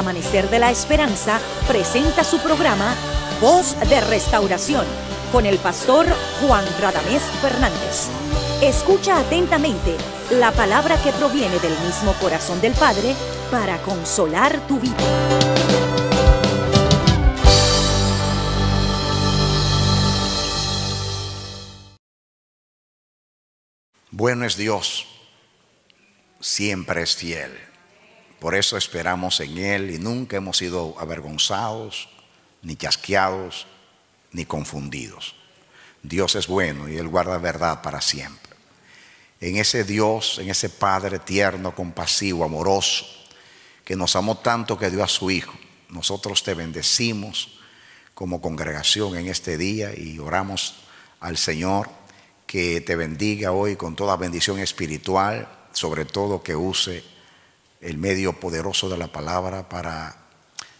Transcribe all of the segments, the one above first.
Amanecer de la Esperanza presenta su programa Voz de Restauración con el pastor Juan Radamés Fernández. Escucha atentamente la palabra que proviene del mismo corazón del Padre para consolar tu vida. Bueno es Dios, siempre es fiel por eso esperamos en Él y nunca hemos sido avergonzados, ni chasqueados, ni confundidos. Dios es bueno y Él guarda verdad para siempre. En ese Dios, en ese Padre tierno, compasivo, amoroso, que nos amó tanto que dio a su Hijo, nosotros te bendecimos como congregación en este día y oramos al Señor que te bendiga hoy con toda bendición espiritual, sobre todo que use el medio poderoso de la palabra para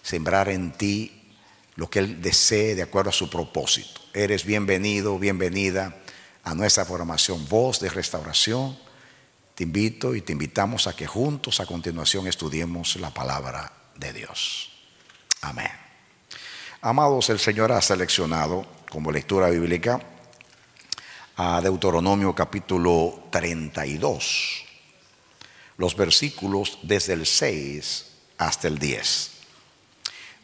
sembrar en ti lo que Él desee de acuerdo a su propósito. Eres bienvenido, bienvenida a nuestra formación Voz de Restauración. Te invito y te invitamos a que juntos a continuación estudiemos la palabra de Dios. Amén. Amados, el Señor ha seleccionado como lectura bíblica a Deuteronomio capítulo 32 los versículos desde el 6 hasta el 10.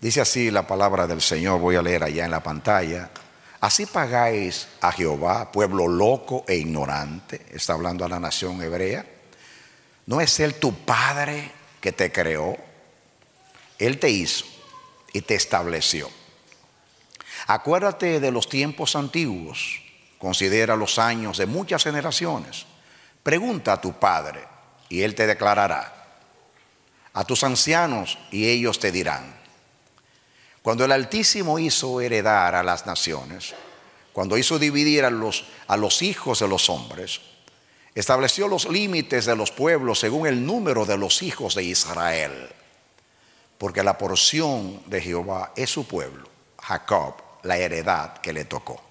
Dice así la palabra del Señor, voy a leer allá en la pantalla. Así pagáis a Jehová, pueblo loco e ignorante, está hablando a la nación hebrea. ¿No es Él tu Padre que te creó? Él te hizo y te estableció. Acuérdate de los tiempos antiguos, considera los años de muchas generaciones. Pregunta a tu Padre, y él te declarará. A tus ancianos y ellos te dirán. Cuando el Altísimo hizo heredar a las naciones, cuando hizo dividir a los, a los hijos de los hombres, estableció los límites de los pueblos según el número de los hijos de Israel. Porque la porción de Jehová es su pueblo, Jacob, la heredad que le tocó.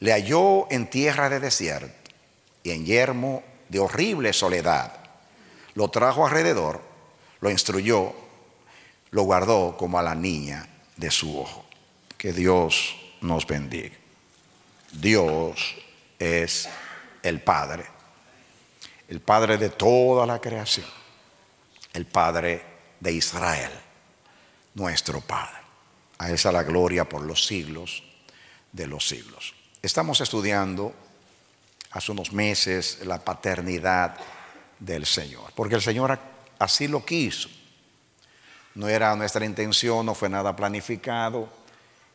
Le halló en tierra de desierto y en yermo de horrible soledad. Lo trajo alrededor, lo instruyó, lo guardó como a la niña de su ojo. Que Dios nos bendiga. Dios es el Padre, el Padre de toda la creación, el Padre de Israel, nuestro Padre. A esa la gloria por los siglos de los siglos. Estamos estudiando hace unos meses la paternidad del Señor, porque el Señor así lo quiso. No era nuestra intención, no fue nada planificado.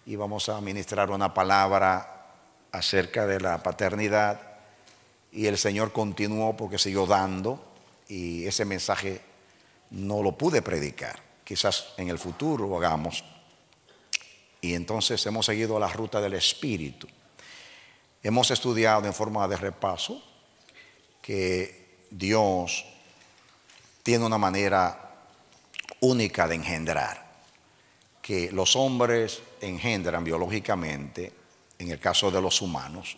Y vamos a ministrar una palabra acerca de la paternidad. Y el Señor continuó porque siguió dando. Y ese mensaje no lo pude predicar. Quizás en el futuro lo hagamos. Y entonces hemos seguido la ruta del Espíritu. Hemos estudiado en forma de repaso que Dios tiene una manera única de engendrar, que los hombres engendran biológicamente, en el caso de los humanos,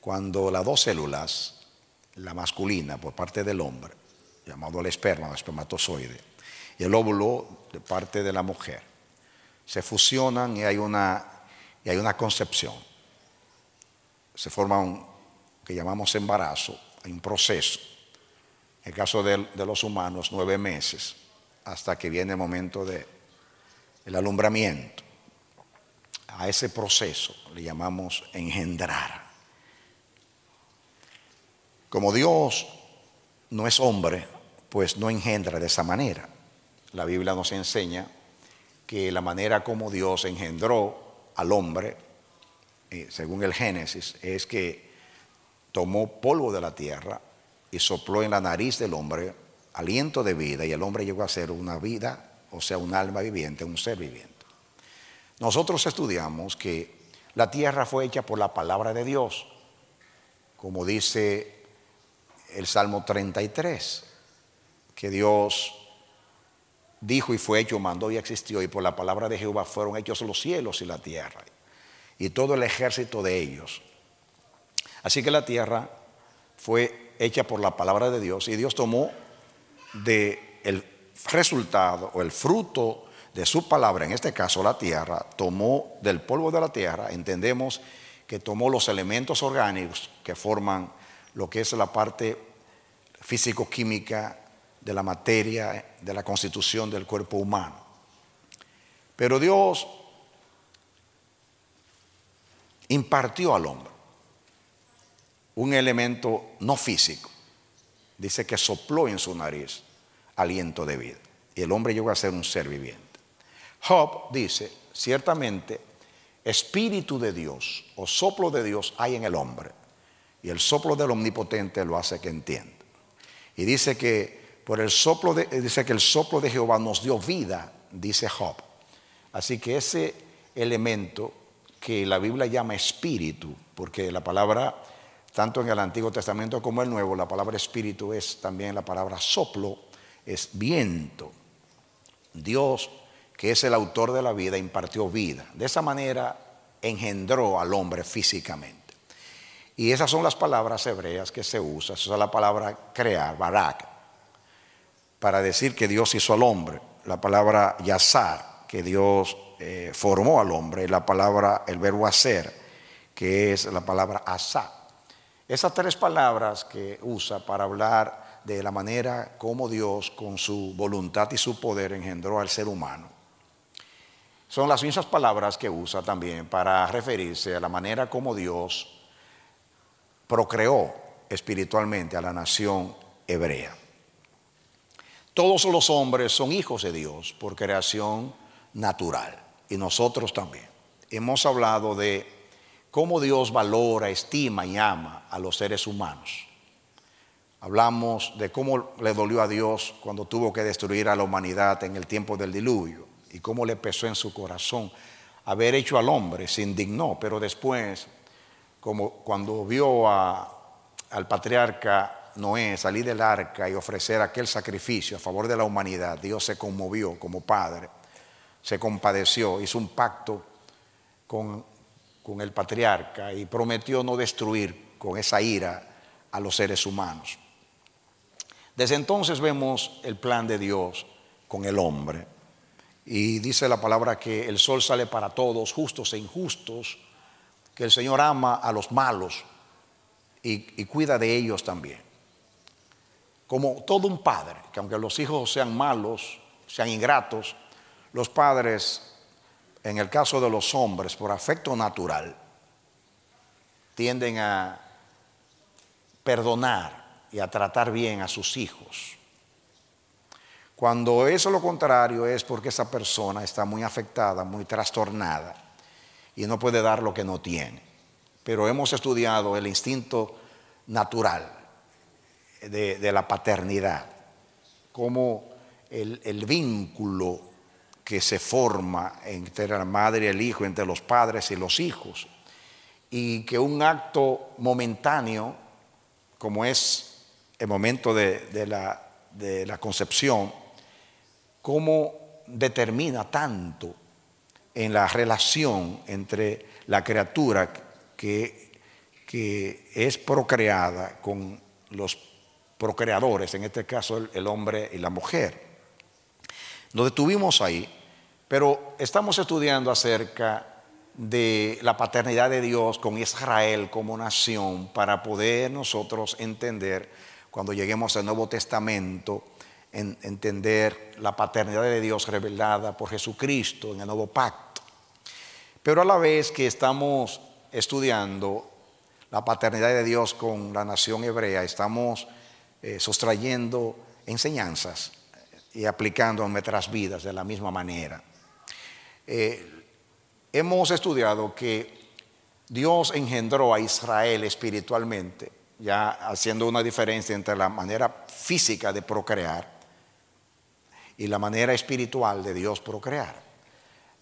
cuando las dos células, la masculina por parte del hombre, llamado el esperma, el espermatozoide, y el óvulo de parte de la mujer, se fusionan y hay una, y hay una concepción se forma un que llamamos embarazo, un proceso. En el caso de, los humanos, nueve meses, hasta que viene el momento del el alumbramiento. A ese proceso le llamamos engendrar. Como Dios no es hombre, pues no engendra de esa manera. La Biblia nos enseña que la manera como Dios engendró al hombre eh, según el Génesis, es que tomó polvo de la tierra y sopló en la nariz del hombre aliento de vida y el hombre llegó a ser una vida, o sea, un alma viviente, un ser viviente. Nosotros estudiamos que la tierra fue hecha por la palabra de Dios, como dice el Salmo 33, que Dios dijo y fue hecho, mandó y existió, y por la palabra de Jehová fueron hechos los cielos y la tierra y todo el ejército de ellos. Así que la tierra fue hecha por la palabra de Dios y Dios tomó de el resultado o el fruto de su palabra, en este caso la tierra, tomó del polvo de la tierra, entendemos que tomó los elementos orgánicos que forman lo que es la parte físico-química de la materia, de la constitución del cuerpo humano. Pero Dios impartió al hombre un elemento no físico. Dice que sopló en su nariz aliento de vida. Y el hombre llegó a ser un ser viviente. Job dice, ciertamente, espíritu de Dios o soplo de Dios hay en el hombre. Y el soplo del omnipotente lo hace que entienda. Y dice que por el soplo de, eh, dice que el soplo de Jehová nos dio vida, dice Job. Así que ese elemento que la Biblia llama espíritu, porque la palabra, tanto en el Antiguo Testamento como el Nuevo, la palabra espíritu es también la palabra soplo, es viento. Dios, que es el autor de la vida, impartió vida. De esa manera engendró al hombre físicamente. Y esas son las palabras hebreas que se usan. Esa es la palabra crear, barak, para decir que Dios hizo al hombre. La palabra yazar, que Dios eh, formó al hombre, la palabra, el verbo hacer, que es la palabra asá. Esas tres palabras que usa para hablar de la manera como Dios, con su voluntad y su poder, engendró al ser humano, son las mismas palabras que usa también para referirse a la manera como Dios procreó espiritualmente a la nación hebrea. Todos los hombres son hijos de Dios por creación natural y nosotros también hemos hablado de cómo Dios valora, estima y ama a los seres humanos. Hablamos de cómo le dolió a Dios cuando tuvo que destruir a la humanidad en el tiempo del diluvio y cómo le pesó en su corazón haber hecho al hombre, se indignó, pero después, como cuando vio al patriarca Noé salir del arca y ofrecer aquel sacrificio a favor de la humanidad, Dios se conmovió como padre se compadeció, hizo un pacto con, el patriarca y prometió no destruir con esa ira a los seres humanos. Desde entonces vemos el plan de Dios con el hombre. Y dice la palabra que el sol sale para todos, justos e injustos, que el Señor ama a los malos y, y, cuida de ellos también. Como todo un padre, que aunque los hijos sean malos, sean ingratos, los padres, en el caso de los hombres, por afecto natural, tienden a perdonar y a tratar bien a sus hijos. Cuando es lo contrario es porque esa persona está muy afectada, muy trastornada y no puede dar lo que no tiene. Pero hemos estudiado el instinto natural de, la paternidad, como el, el vínculo que se forma entre la madre y el hijo, entre los padres y los hijos, y que un acto momentáneo, como es el momento de, la, concepción, cómo determina tanto en la relación entre la criatura que, es procreada con los procreadores, en este caso el hombre y la mujer. Nos detuvimos ahí, pero estamos estudiando acerca de la paternidad de Dios con Israel como nación para poder nosotros entender, cuando lleguemos al Nuevo Testamento, entender la paternidad de Dios revelada por Jesucristo en el Nuevo Pacto. Pero a la vez que estamos estudiando la paternidad de Dios con la nación hebrea, estamos eh, sustrayendo enseñanzas y aplicando en nuestras vidas de la misma manera. Eh, hemos estudiado que Dios engendró a Israel espiritualmente, ya haciendo una diferencia entre la manera física de procrear y la manera espiritual de Dios procrear.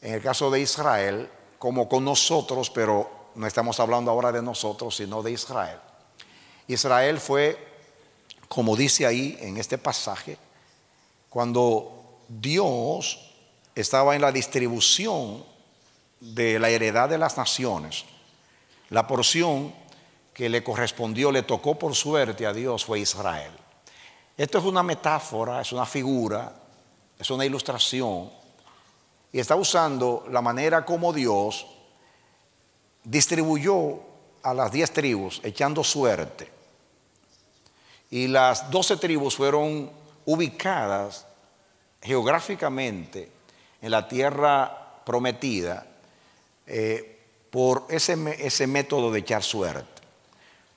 En el caso de Israel, como con nosotros, pero no estamos hablando ahora de nosotros, sino de Israel. Israel fue, como dice ahí en este pasaje, cuando Dios estaba en la distribución de la heredad de las naciones, la porción que le correspondió, le tocó por suerte a Dios fue Israel. Esto es una metáfora, es una figura, es una ilustración, y está usando la manera como Dios distribuyó a las diez tribus echando suerte. Y las doce tribus fueron ubicadas geográficamente en la tierra prometida eh, por ese, ese método de echar suerte.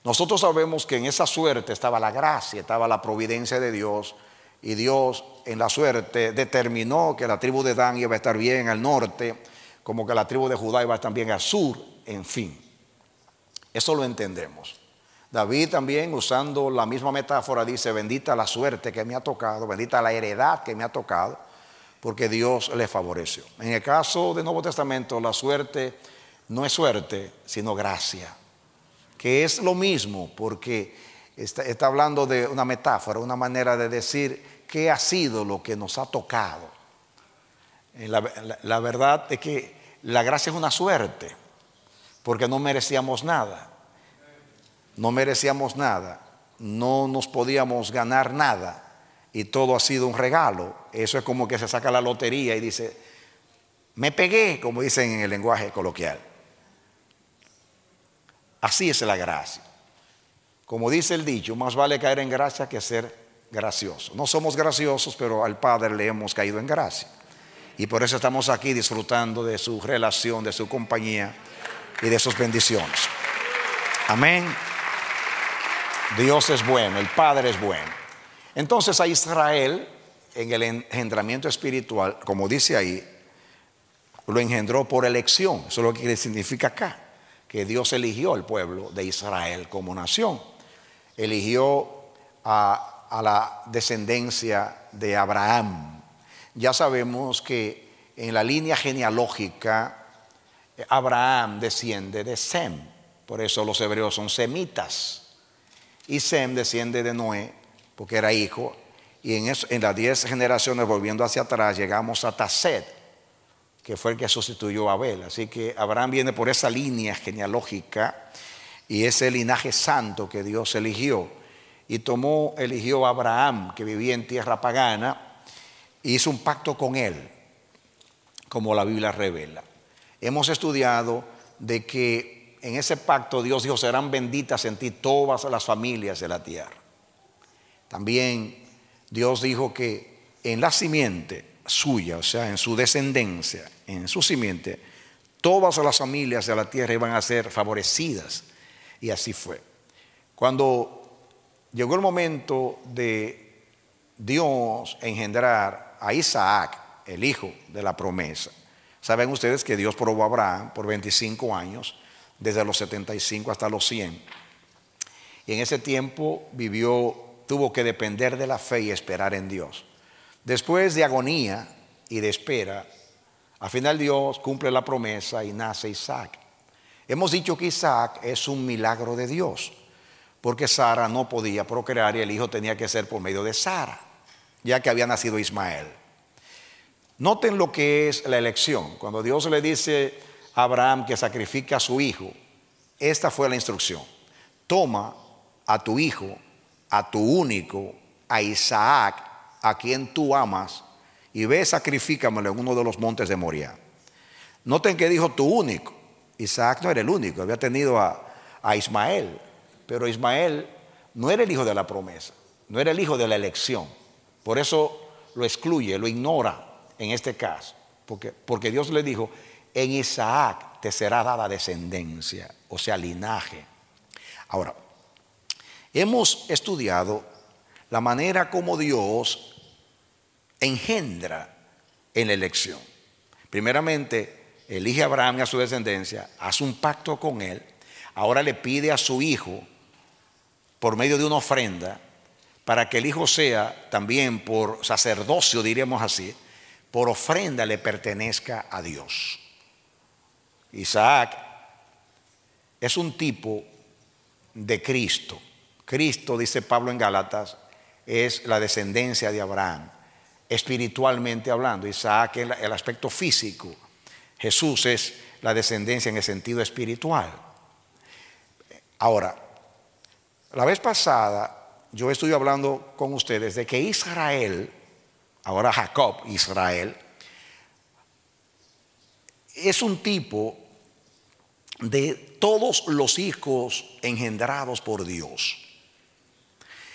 Nosotros sabemos que en esa suerte estaba la gracia, estaba la providencia de Dios, y Dios en la suerte determinó que la tribu de Dan iba a estar bien al norte, como que la tribu de Judá iba a estar bien al sur, en fin. Eso lo entendemos. David también, usando la misma metáfora, dice, bendita la suerte que me ha tocado, bendita la heredad que me ha tocado, porque Dios le favoreció. En el caso del Nuevo Testamento, la suerte no es suerte, sino gracia, que es lo mismo, porque está, hablando de una metáfora, una manera de decir qué ha sido lo que nos ha tocado. Eh, la verdad es que la gracia es una suerte, porque no merecíamos nada no merecíamos nada, no nos podíamos ganar nada y todo ha sido un regalo. Eso es como que se saca la lotería y dice, me pegué, como dicen en el lenguaje coloquial. Así es la gracia. Como dice el dicho, más vale caer en gracia que ser gracioso. No somos graciosos, pero al Padre le hemos caído en gracia. Y por eso estamos aquí disfrutando de su relación, de su compañía y de sus bendiciones. Amén. Dios es bueno, el Padre es bueno. Entonces a Israel, en el engendramiento espiritual, como dice ahí, lo engendró por elección. Eso es lo que significa acá, que Dios eligió al pueblo de Israel como nación. Eligió a, a la descendencia de Abraham. Ya sabemos que en la línea genealógica, eh, Abraham desciende de Sem. Por eso los hebreos son semitas. Y Sem desciende de Noé, porque era hijo. Y en, las diez generaciones, volviendo hacia atrás, llegamos a Tased, que fue el que sustituyó a Abel. Así que Abraham viene por esa línea genealógica y ese linaje santo que Dios eligió. Y tomó, eligió a Abraham, que vivía en tierra pagana, y hizo un pacto con él, como la Biblia revela. Hemos estudiado de que en ese pacto Dios dijo, serán benditas en ti todas las familias de la tierra. También Dios dijo que en la simiente suya, o sea, en su descendencia, en su simiente, todas las familias de la tierra iban a ser favorecidas. Y así fue. Cuando llegó el momento de Dios engendrar a Isaac, el hijo de la promesa, saben ustedes que Dios probó a Abraham por 25 años desde los 75 hasta los 100. Y en ese tiempo vivió, tuvo que depender de la fe y esperar en Dios. Después de agonía y de espera, al final Dios cumple la promesa y nace Isaac. Hemos dicho que Isaac es un milagro de Dios, porque Sara no podía procrear y el hijo tenía que ser por medio de Sara, ya que había nacido Ismael. Noten lo que es la elección. Cuando Dios le dice, Abraham que sacrifica a su hijo, esta fue la instrucción. Toma a tu hijo, a tu único, a Isaac, a quien tú amas, y ve, sacrifícamelo en uno de los montes de Moria. Noten que dijo tu único. Isaac no era el único, había tenido a, Ismael, pero Ismael no era el hijo de la promesa, no era el hijo de la elección. Por eso lo excluye, lo ignora en este caso, porque, porque Dios le dijo, en Isaac te será dada descendencia, o sea, linaje. Ahora, hemos estudiado la manera como Dios engendra en la elección. Primeramente, elige a Abraham y a su descendencia, hace un pacto con él, ahora le pide a su hijo, por medio de una ofrenda, para que el hijo sea también por sacerdocio, diríamos así, por ofrenda le pertenezca a Dios. Isaac es un tipo de Cristo. Cristo, dice Pablo en Gálatas, es la descendencia de Abraham, espiritualmente hablando. Isaac es el aspecto físico. Jesús es la descendencia en el sentido espiritual. Ahora, la vez pasada yo estuve hablando con ustedes de que Israel, ahora Jacob, Israel, es un tipo de todos los hijos engendrados por Dios.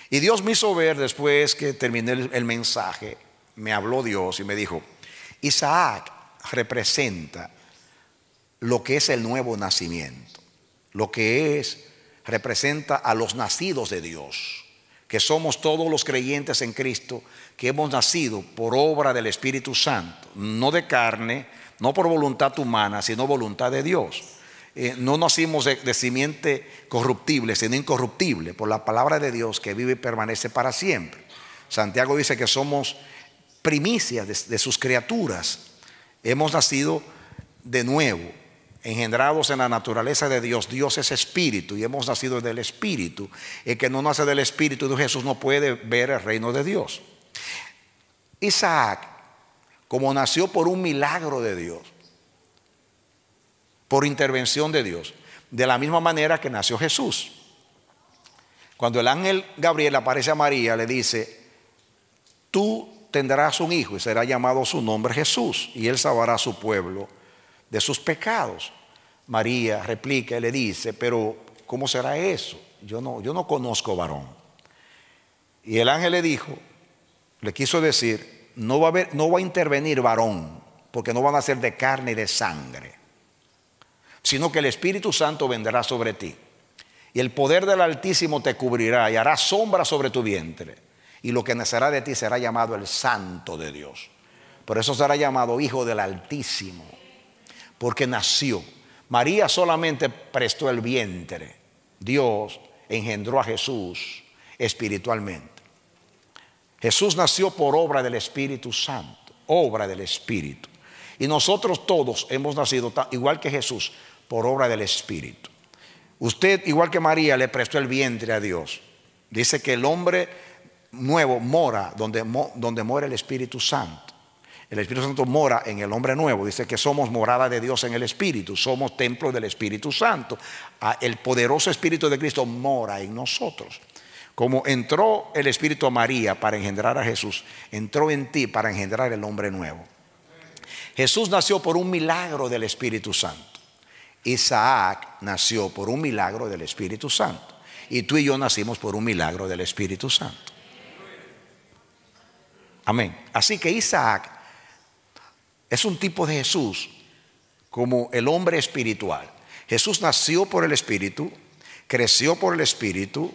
Y Dios me hizo ver después que terminé el, mensaje, me habló Dios y me dijo, Isaac representa lo que es el nuevo nacimiento, lo que es, representa a los nacidos de Dios, que somos todos los creyentes en Cristo, que hemos nacido por obra del Espíritu Santo, no de carne, no por voluntad humana, sino voluntad de Dios. Eh, no nacimos de, simiente corruptible, sino incorruptible, por la palabra de Dios que vive y permanece para siempre. Santiago dice que somos primicias de, de sus criaturas. Hemos nacido de nuevo, engendrados en la naturaleza de Dios. Dios es espíritu y hemos nacido del espíritu. El que no nace del espíritu de Jesús no puede ver el reino de Dios. Isaac, como nació por un milagro de Dios, por intervención de Dios. De la misma manera que nació Jesús. Cuando el ángel Gabriel aparece a María, le dice, tú tendrás un hijo y será llamado su nombre Jesús, y él salvará a su pueblo de sus pecados. María replica y le dice, pero ¿cómo será eso? Yo no, yo no conozco varón. Y el ángel le dijo, le quiso decir, no va, a no va a intervenir varón, porque no van a ser de carne y de sangre, sino que el Espíritu Santo vendrá sobre ti. Y el poder del Altísimo te cubrirá y hará sombra sobre tu vientre. Y lo que nacerá de ti será llamado el Santo de Dios. Por eso será llamado Hijo del Altísimo. Porque nació. María solamente prestó el vientre. Dios engendró a Jesús espiritualmente. Jesús nació por obra del Espíritu Santo, obra del Espíritu. Y nosotros todos hemos nacido igual que Jesús, por obra del Espíritu. Usted, igual que María, le prestó el vientre a Dios. Dice que el hombre nuevo mora donde, donde mora el Espíritu Santo. El Espíritu Santo mora en el hombre nuevo. Dice que somos morada de Dios en el Espíritu. Somos templo del Espíritu Santo. Ah, el poderoso Espíritu de Cristo mora en nosotros. Como entró el Espíritu a María para engendrar a Jesús, entró en ti para engendrar el hombre nuevo. Jesús nació por un milagro del Espíritu Santo. Isaac nació por un milagro del Espíritu Santo. Y tú y yo nacimos por un milagro del Espíritu Santo. Amén. Así que Isaac es un tipo de Jesús como el hombre espiritual. Jesús nació por el Espíritu, creció por el Espíritu,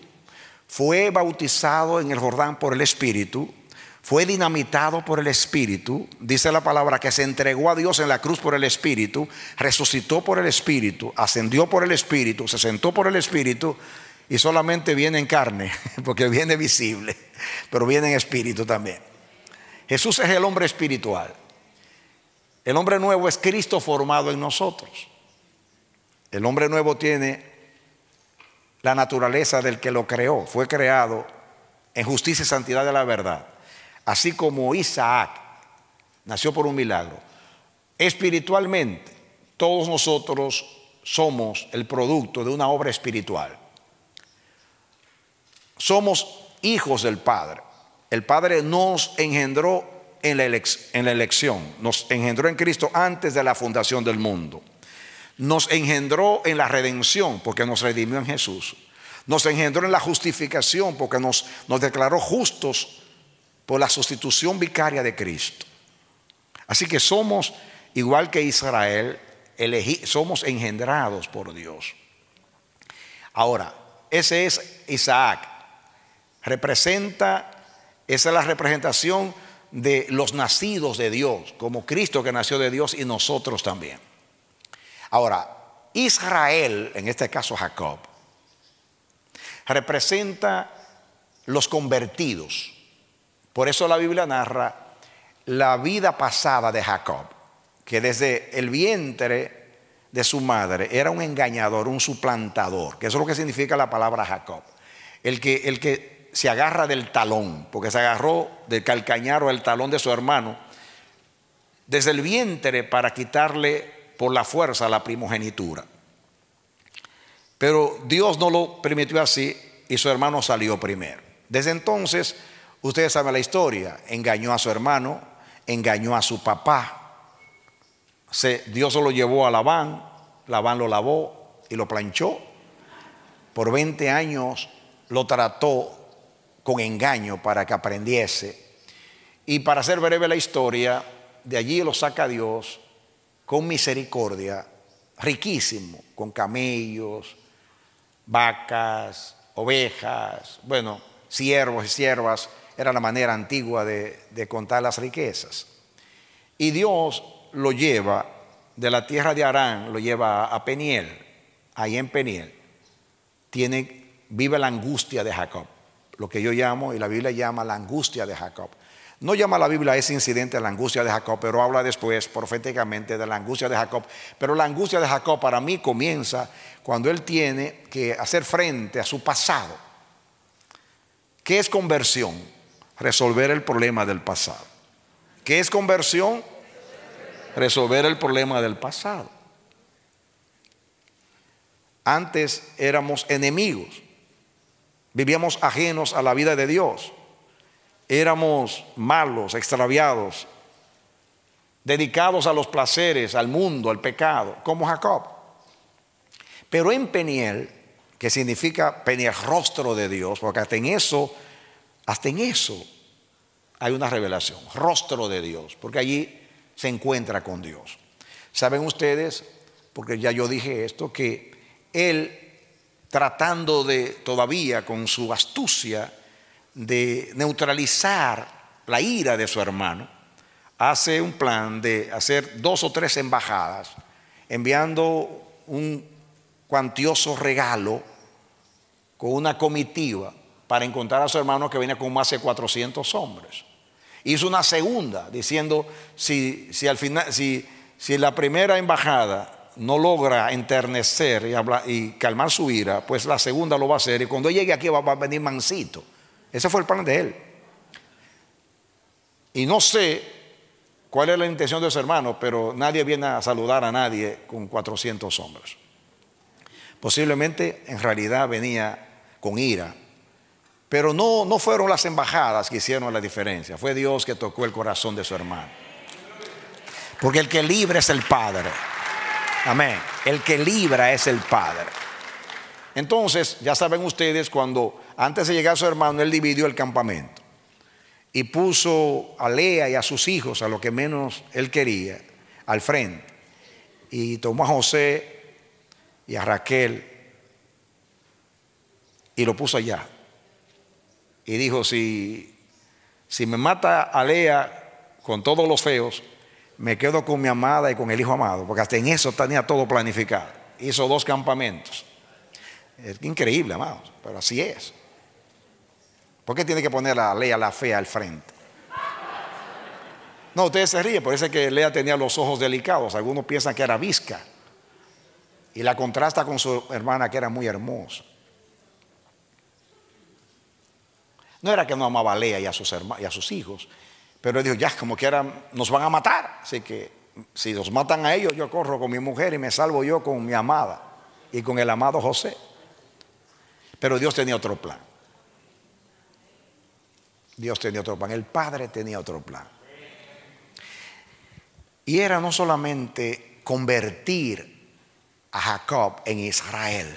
fue bautizado en el Jordán por el Espíritu, fue dinamitado por el Espíritu, dice la palabra que se entregó a Dios en la cruz por el Espíritu, resucitó por el Espíritu, ascendió por el Espíritu, se sentó por el Espíritu y solamente viene en carne, porque viene visible, pero viene en espíritu también. Jesús es el hombre espiritual. El hombre nuevo es Cristo formado en nosotros. El hombre nuevo tiene la naturaleza del que lo creó, fue creado en justicia y santidad de la verdad así como Isaac nació por un milagro. Espiritualmente, todos nosotros somos el producto de una obra espiritual. Somos hijos del Padre. El Padre nos engendró en la, elección, nos engendró en Cristo antes de la fundación del mundo. Nos engendró en la redención porque nos redimió en Jesús. Nos engendró en la justificación porque nos declaró justos por la sustitución vicaria de Cristo. Así que somos, igual que Israel, somos engendrados por Dios. Ahora, ese es Isaac. Representa, esa es la representación de los nacidos de Dios, como Cristo que nació de Dios y nosotros también. Ahora, Israel, en este caso Jacob, representa los convertidos. Por eso la Biblia narra la vida pasada de Jacob, que desde el vientre de su madre era un engañador, un suplantador, que eso es lo que significa la palabra Jacob. El que, el que se agarra del talón, porque se agarró del calcañar o el talón de su hermano, desde el vientre para quitarle por la fuerza la primogenitura. Pero Dios no lo permitió así y su hermano salió primero. Desde entonces Ustedes saben la historia. Engañó a su hermano, engañó a su papá. Dios lo llevó a Labán, Labán lo lavó y lo planchó. Por 20 años lo trató con engaño para que aprendiese. Y para hacer breve la historia, de allí lo saca Dios con misericordia, riquísimo, con camellos, vacas, ovejas, bueno, siervos y siervas era la manera antigua de, contar las riquezas. Y Dios lo lleva de la tierra de Arán, lo lleva a Peniel, ahí en Peniel. Tiene, vive la angustia de Jacob, lo que yo llamo y la Biblia llama la angustia de Jacob. No llama la Biblia a ese incidente la angustia de Jacob, pero habla después proféticamente de la angustia de Jacob. Pero la angustia de Jacob para mí comienza cuando él tiene que hacer frente a su pasado. ¿Qué es conversión? resolver el problema del pasado. ¿Qué es conversión? Resolver el problema del pasado. Antes éramos enemigos, vivíamos ajenos a la vida de Dios, éramos malos, extraviados, dedicados a los placeres, al mundo, al pecado, como Jacob. Pero en Peniel, que significa Peniel rostro de Dios, porque hasta en eso hasta en eso hay una revelación, rostro de Dios, porque allí se encuentra con Dios. Saben ustedes, porque ya yo dije esto, que él tratando de todavía con su astucia de neutralizar la ira de su hermano, hace un plan de hacer dos o tres embajadas, enviando un cuantioso regalo con una comitiva para encontrar a su hermano que venía con más de 400 hombres. Hizo una segunda diciendo, si, si al final, si, si la primera embajada no logra enternecer y, calmar su ira, pues la segunda lo va a hacer y cuando llegue aquí va, va a venir mansito. Ese fue el plan de él. Y no sé cuál es la intención de su hermano, pero nadie viene a saludar a nadie con 400 hombres. Posiblemente en realidad venía con ira pero no, no fueron las embajadas que hicieron la diferencia, fue Dios que tocó el corazón de su hermano. Porque el que libra es el Padre. Amén. El que libra es el Padre. Entonces, ya saben ustedes, cuando antes de llegar a su hermano, él dividió el campamento y puso a Lea y a sus hijos, a lo que menos él quería, al frente. Y tomó a José y a Raquel y lo puso allá, y dijo, si, si me mata a Lea con todos los feos, me quedo con mi amada y con el hijo amado, porque hasta en eso tenía todo planificado. Hizo dos campamentos. Es increíble, amados, pero así es. ¿Por qué tiene que poner a Lea la fea al frente? No, ustedes se ríen, parece que Lea tenía los ojos delicados. Algunos piensan que era visca. Y la contrasta con su hermana que era muy hermosa. No era que no amaba a Lea y a sus, a sus hijos, pero dijo, ya, como quieran, nos van a matar. Así que si nos matan a ellos, yo corro con mi mujer y me salvo yo con mi amada y con el amado José. Pero Dios tenía otro plan. Dios tenía otro plan. El Padre tenía otro plan. Y era no solamente convertir a Jacob en Israel,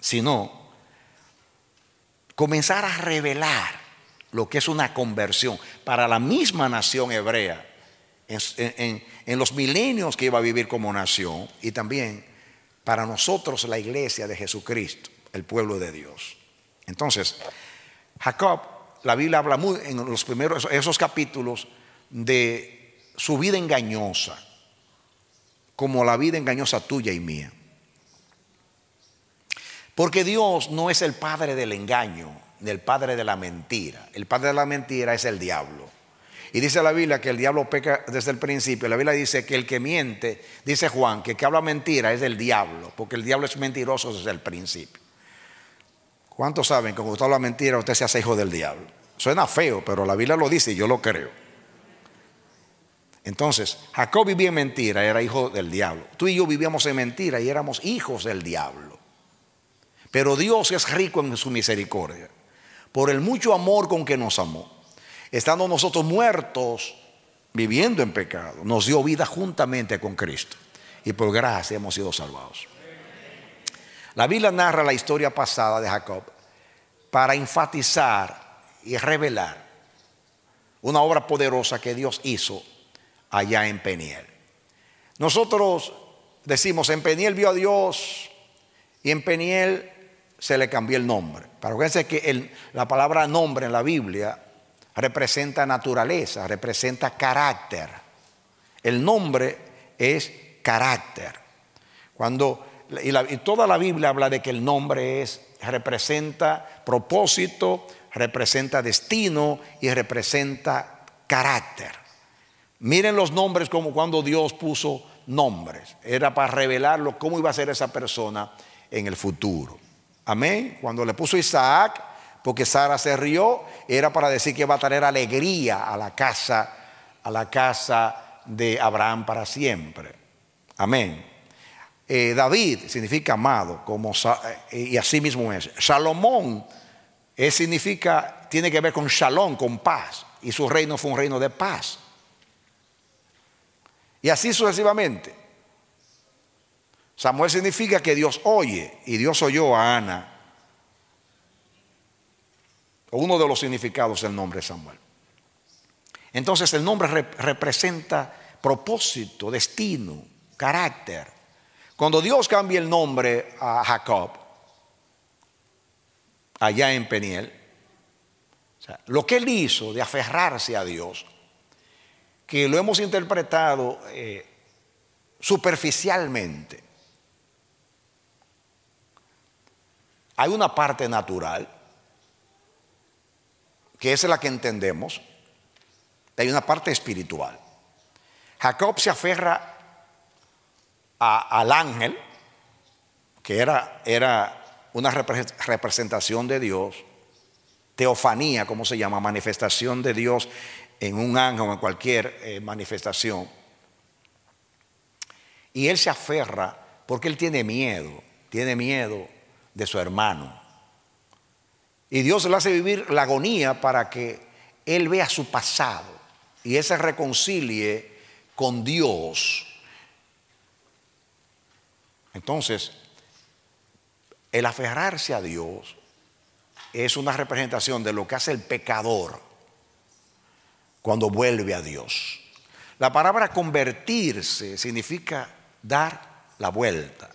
sino comenzar a revelar lo que es una conversión para la misma nación hebrea, en, los milenios que iba a vivir como nación y también para nosotros la iglesia de Jesucristo, el pueblo de Dios. Entonces, Jacob, la Biblia habla muy, en los primeros, esos capítulos de su vida engañosa, como la vida engañosa tuya y mía. Porque Dios no es el padre del engaño, ni el padre de la mentira. El padre de la mentira es el diablo. Y dice la Biblia que el diablo peca desde el principio. La Biblia dice que el que miente, dice Juan, que el que habla mentira es el diablo, porque el diablo es mentiroso desde el principio. ¿Cuántos saben que cuando usted habla mentira, usted se hace hijo del diablo? Suena feo, pero la Biblia lo dice y yo lo creo. Entonces, Jacob vivía en mentira, era hijo del diablo. Tú y yo vivíamos en mentira y éramos hijos del diablo. Pero Dios es rico en su misericordia, por el mucho amor con que nos amó. Estando nosotros muertos, viviendo en pecado, nos dio vida juntamente con Cristo. Y por gracia hemos sido salvados. La Biblia narra la historia pasada de Jacob para enfatizar y revelar una obra poderosa que Dios hizo allá en Peniel. Nosotros decimos, en Peniel vio a Dios y en Peniel se le cambió el nombre. Pero fíjense que la palabra nombre en la Biblia representa naturaleza, representa carácter. El nombre es carácter. Cuando, y, toda la Biblia habla de que el nombre es, representa propósito, representa destino y representa carácter. Miren los nombres como cuando Dios puso nombres. Era para revelarlo cómo iba a ser esa persona en el futuro. Amén. Cuando le puso Isaac, porque Sara se rió, era para decir que va a traer alegría a la casa, a la casa de Abraham para siempre. Amén. Eh, David significa amado, como, eh, y así mismo es. Salomón eh, significa, tiene que ver con shalom, con paz, y su reino fue un reino de paz. Y así sucesivamente. Samuel significa que Dios oye y Dios oyó a Ana. Uno de los significados del nombre Samuel. Entonces el nombre representa propósito, destino, carácter. Cuando Dios cambia el nombre a Jacob, allá en Peniel, lo que él hizo de aferrarse a Dios, que lo hemos interpretado eh, superficialmente, Hay una parte natural, que es la que entendemos, hay una parte espiritual. Jacob se aferra al ángel, que era, era una representación de Dios, teofanía, como se llama, manifestación de Dios en un ángel o en cualquier eh, manifestación. Y él se aferra porque él tiene miedo, tiene miedo de su hermano. Y Dios le hace vivir la agonía para que él vea su pasado y ese se reconcilie con Dios. Entonces, el aferrarse a Dios es una representación de lo que hace el pecador cuando vuelve a Dios. La palabra convertirse significa dar la vuelta.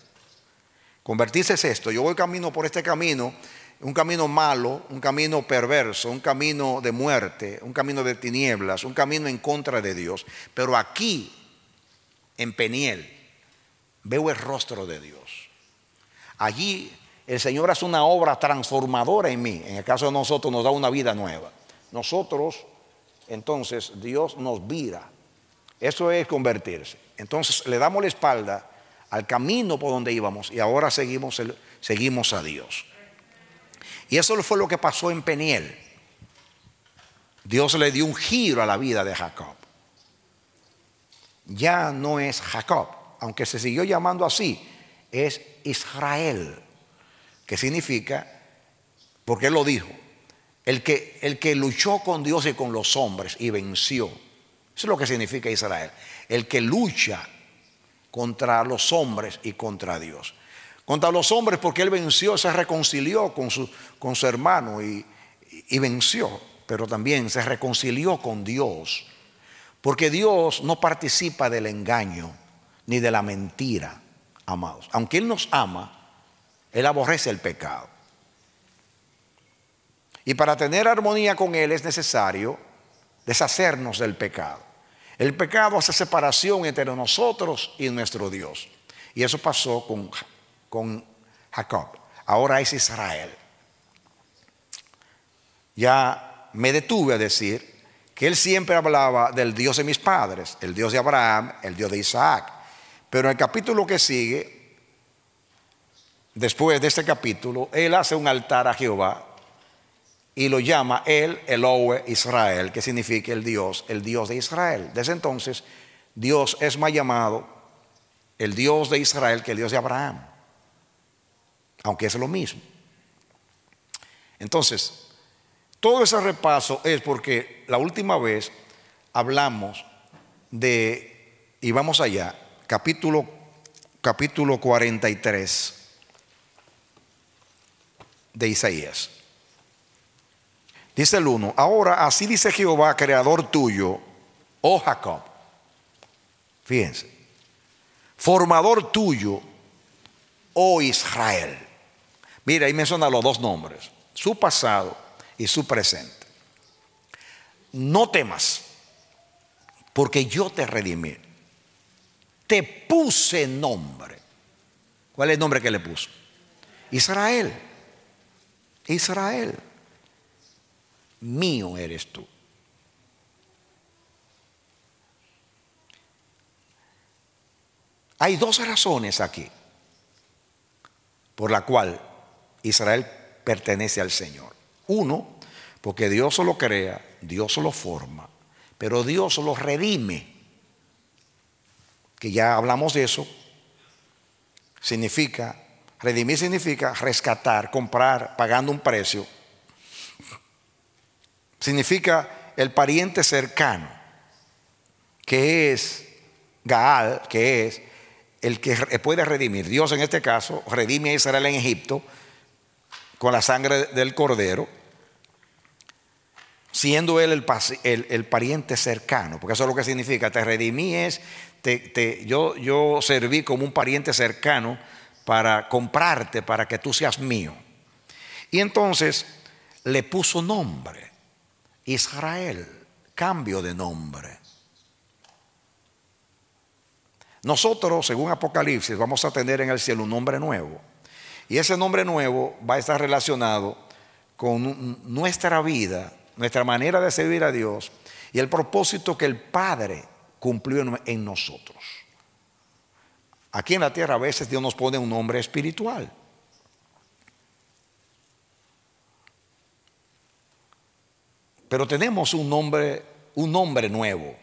Convertirse es esto, yo voy camino por este camino, un camino malo, un camino perverso, un camino de muerte, un camino de tinieblas, un camino en contra de Dios, pero aquí, en Peniel, veo el rostro de Dios. Allí el Señor hace una obra transformadora en mí, en el caso de nosotros nos da una vida nueva. Nosotros, entonces, Dios nos vira. Eso es convertirse. Entonces le damos la espalda al camino por donde íbamos y ahora seguimos, seguimos a Dios. Y eso fue lo que pasó en Peniel. Dios le dio un giro a la vida de Jacob. Ya no es Jacob, aunque se siguió llamando así, es Israel, que significa, porque él lo dijo, el que, el que luchó con Dios y con los hombres y venció. Eso es lo que significa Israel. El que lucha contra los hombres y contra Dios. Contra los hombres porque él venció, se reconcilió con su, con hermano y, y venció, pero también se reconcilió con Dios. Porque Dios no participa del engaño ni de la mentira, amados. Aunque Él nos ama, Él aborrece el pecado. Y para tener armonía con Él es necesario deshacernos del pecado. El pecado hace separación entre nosotros y nuestro Dios. Y eso pasó con, con Jacob. Ahora es Israel. Ya me detuve a decir que él siempre hablaba del Dios de mis padres, el Dios de Abraham, el Dios de Isaac. Pero en el capítulo que sigue, después de este capítulo, él hace un altar a Jehová y lo llama el Elohe Israel, que significa el Dios, el Dios de Israel. Desde entonces, Dios es más llamado el Dios de Israel que el Dios de Abraham, aunque es lo mismo. Entonces, todo ese repaso es porque la última vez hablamos de, y vamos allá, capítulo, capítulo 43 de Isaías. Dice el 1, ahora así dice Jehová, creador tuyo, oh Jacob, fíjense, formador tuyo, oh Israel. Mira, ahí menciona los dos nombres, su pasado y su presente. No temas, porque yo te redimí. Te puse nombre. ¿Cuál es el nombre que le puso? Israel. Israel mío eres tú. Hay dos razones aquí por la cual Israel pertenece al Señor. Uno, porque Dios lo crea, Dios lo forma, pero Dios lo redime. Que ya hablamos de eso. Significa, redimir significa rescatar, comprar, pagando un precio Significa el pariente cercano, que es Gaal, que es el que puede redimir. Dios en este caso redime a Israel en Egipto con la sangre del cordero, siendo él el, pariente cercano, porque eso es lo que significa, te redimí es, yo, yo serví como un pariente cercano para comprarte, para que tú seas mío. Y entonces le puso nombre. Israel, cambio de nombre. Nosotros, según Apocalipsis, vamos a tener en el cielo un nombre nuevo. Y ese nombre nuevo va a estar relacionado con nuestra vida, nuestra manera de servir a Dios y el propósito que el Padre cumplió en nosotros. Aquí en la tierra a veces Dios nos pone un nombre espiritual. Pero tenemos un nombre, un nombre nuevo.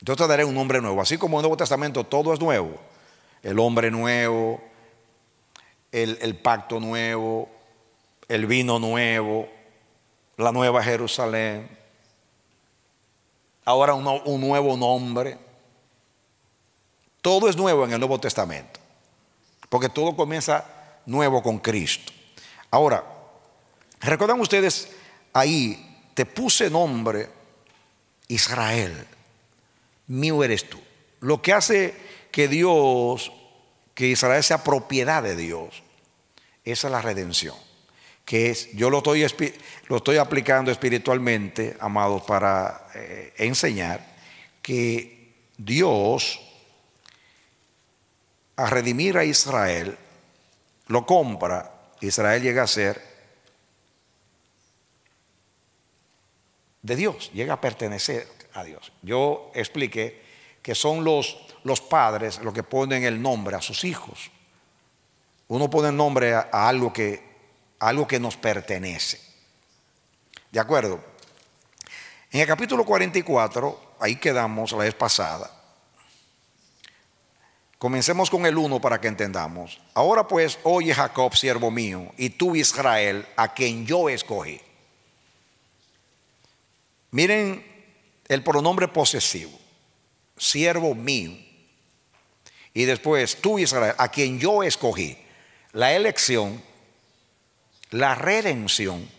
Yo te daré un nombre nuevo. Así como en el Nuevo Testamento todo es nuevo. El hombre nuevo, el, pacto nuevo, el vino nuevo, la nueva Jerusalén. Ahora un, un nuevo nombre. Todo es nuevo en el Nuevo Testamento. Porque todo comienza nuevo con Cristo. Ahora, ¿recuerdan ustedes ahí, te puse nombre Israel, mío eres tú. Lo que hace que Dios, que Israel sea propiedad de Dios, esa es la redención, que es, yo lo estoy, aplicando espiritualmente, amados, para eh, enseñar que Dios, a redimir a Israel, lo compra, Israel llega a ser de Dios, llega a pertenecer a Dios. Yo expliqué que son los, los padres los que ponen el nombre a sus hijos. Uno pone el nombre a, algo, que, a algo que nos pertenece. ¿De acuerdo? En el capítulo 44, ahí quedamos la vez pasada. Comencemos con el 1 para que entendamos. Ahora pues, oye Jacob, siervo mío, y tú Israel, a quien yo escogí. Miren el pronombre posesivo, siervo mío. Y después, tú Israel, a quien yo escogí, la elección, la redención.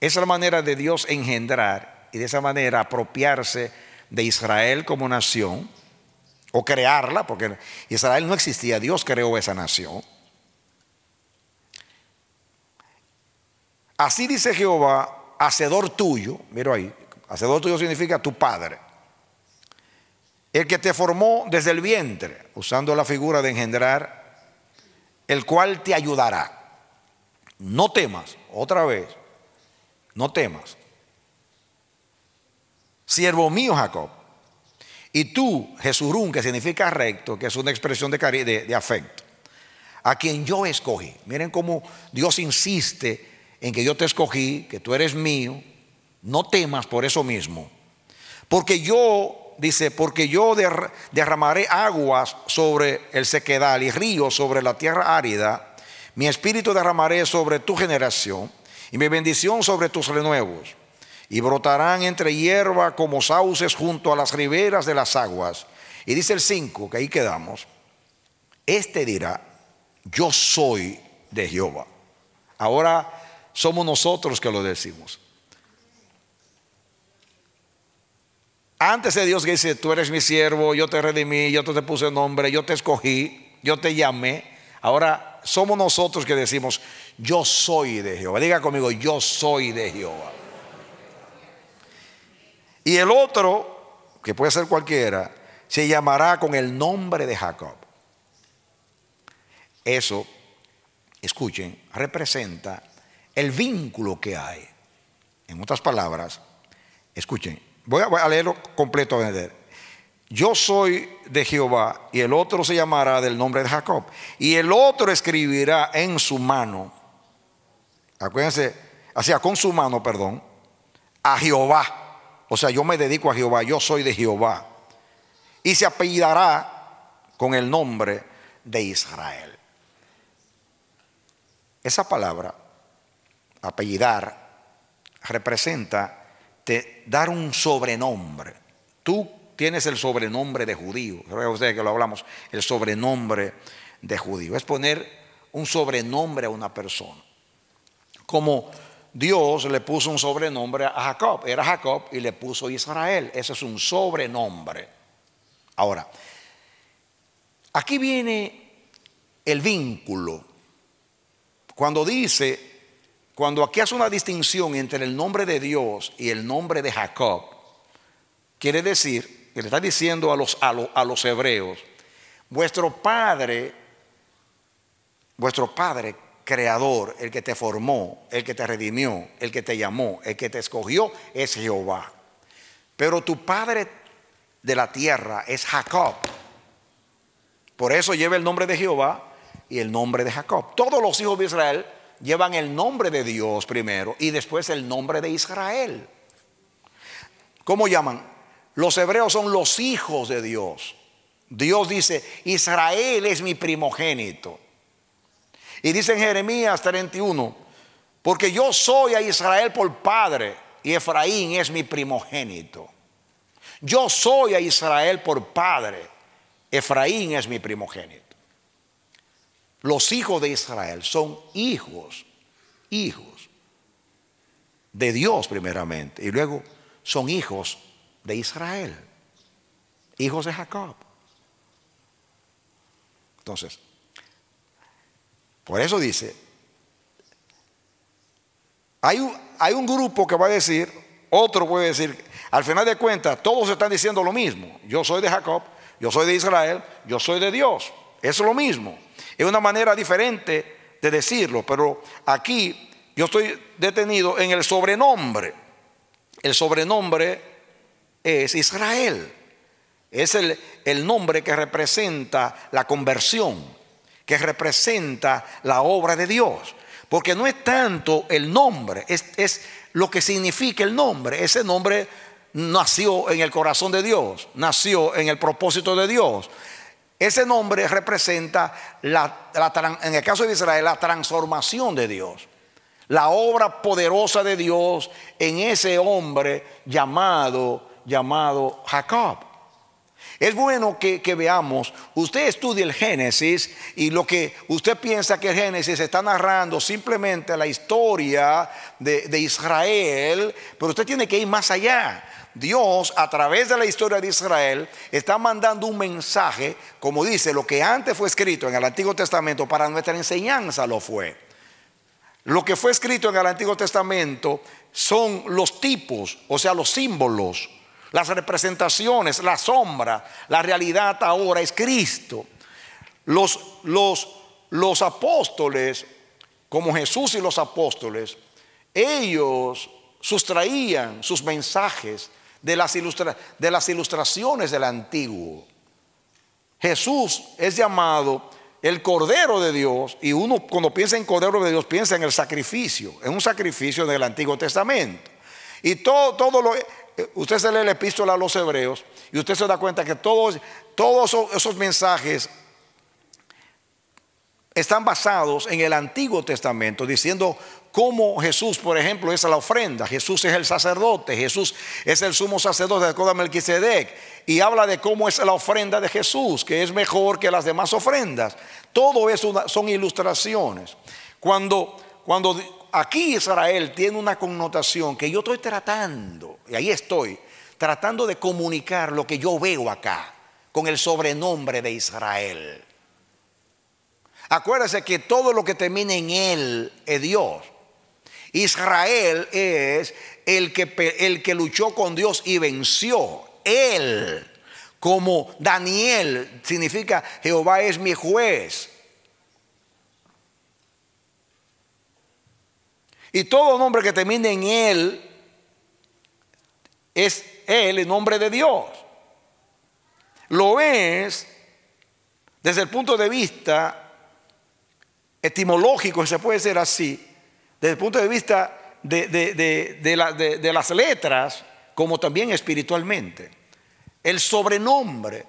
Es la manera de Dios engendrar y de esa manera apropiarse de Israel como nación o crearla, porque Israel no existía, Dios creó esa nación. Así dice Jehová, hacedor tuyo, miro ahí, hacedor tuyo significa tu padre, el que te formó desde el vientre, usando la figura de engendrar, el cual te ayudará. No temas, otra vez, no temas. Siervo mío Jacob, y tú, Jesurún, que significa recto, que es una expresión de, de afecto, a quien yo escogí. Miren cómo Dios insiste en que yo te escogí, que tú eres mío, no temas por eso mismo. Porque yo, dice, porque yo derramaré aguas sobre el sequedal y ríos sobre la tierra árida, mi espíritu derramaré sobre tu generación y mi bendición sobre tus renuevos. Y brotarán entre hierba como sauces junto a las riberas de las aguas. Y dice el 5, que ahí quedamos, este dirá, yo soy de Jehová. Ahora somos nosotros que lo decimos. Antes de Dios que dice, tú eres mi siervo, yo te redimí, yo te puse nombre, yo te escogí, yo te llamé. Ahora somos nosotros que decimos, yo soy de Jehová. Diga conmigo, yo soy de Jehová. Y el otro, que puede ser cualquiera, se llamará con el nombre de Jacob. Eso, escuchen, representa el vínculo que hay. En otras palabras, escuchen, voy a, leerlo completo a Yo soy de Jehová y el otro se llamará del nombre de Jacob. Y el otro escribirá en su mano, acuérdense, Hacia ah, con su mano, perdón, a Jehová. O sea, yo me dedico a Jehová, yo soy de Jehová. Y se apellidará con el nombre de Israel. Esa palabra apellidar, representa te, dar un sobrenombre. Tú tienes el sobrenombre de judío. ustedes que lo hablamos, el sobrenombre de judío. Es poner un sobrenombre a una persona. Como Dios le puso un sobrenombre a Jacob, era Jacob y le puso Israel. Ese es un sobrenombre. Ahora, aquí viene el vínculo. Cuando dice cuando aquí hace una distinción entre el nombre de Dios y el nombre de Jacob, quiere decir que le está diciendo a los, a los hebreos, vuestro padre, vuestro padre creador, el que te formó, el que te redimió, el que te llamó, el que te escogió, es Jehová. Pero tu padre de la tierra es Jacob. Por eso lleva el nombre de Jehová y el nombre de Jacob. Todos los hijos de Israel llevan el nombre de Dios primero y después el nombre de Israel. ¿Cómo llaman? Los hebreos son los hijos de Dios. Dios dice, Israel es mi primogénito. Y dice en Jeremías 31, porque yo soy a Israel por padre y Efraín es mi primogénito. Yo soy a Israel por padre, Efraín es mi primogénito. Los hijos de Israel son hijos, hijos de Dios primeramente y luego son hijos de Israel, hijos de Jacob. Entonces, por eso dice, hay un, hay un, grupo que va a decir, otro puede decir, al final de cuentas, todos están diciendo lo mismo. Yo soy de Jacob, yo soy de Israel, yo soy de Dios. Es lo mismo. Es una manera diferente de decirlo, pero aquí yo estoy detenido en el sobrenombre. El sobrenombre es Israel. Es el, nombre que representa la conversión, que representa la obra de Dios. Porque no es tanto el nombre, es, es, lo que significa el nombre. Ese nombre nació en el corazón de Dios, nació en el propósito de Dios. Ese nombre representa, la, en el caso de Israel, la transformación de Dios, la obra poderosa de Dios en ese hombre llamado, llamado Jacob. Es bueno que, veamos, usted estudia el Génesis y lo que usted piensa que el Génesis está narrando simplemente la historia de, de Israel, pero usted tiene que ir más allá Dios a través de la historia de Israel está mandando un mensaje, como dice, lo que antes fue escrito en el Antiguo Testamento, para nuestra enseñanza lo fue. Lo que fue escrito en el Antiguo Testamento son los tipos, o sea, los símbolos, las representaciones, la sombra, la realidad ahora es Cristo. Los, los, los apóstoles, como Jesús y los apóstoles, ellos sustraían sus mensajes de las, de las ilustraciones del antiguo. Jesús es llamado el Cordero de Dios y uno cuando piensa en Cordero de Dios piensa en el sacrificio, en un sacrificio del Antiguo Testamento. Y todo, todo lo, eh, usted se lee la epístola a los hebreos y usted se da cuenta que todos, todos esos mensajes están basados en el Antiguo Testamento, diciendo cómo Jesús, por ejemplo, es la ofrenda. Jesús es el sacerdote, Jesús es el sumo sacerdote, de Melquisedec. Y habla de cómo es la ofrenda de Jesús, que es mejor que las demás ofrendas. Todo eso son ilustraciones. Cuando, cuando aquí Israel tiene una connotación que yo estoy tratando, y ahí estoy, tratando de comunicar lo que yo veo acá con el sobrenombre de Israel. Acuérdese que todo lo que termina en él es Dios. Israel es el que, el que luchó con Dios y venció. Él, como Daniel, significa Jehová es mi juez. Y todo nombre que termine en él es él el nombre de Dios. Lo es desde el punto de vista etimológico, se puede ser así, desde el punto de vista de, las letras, como también espiritualmente. El sobrenombre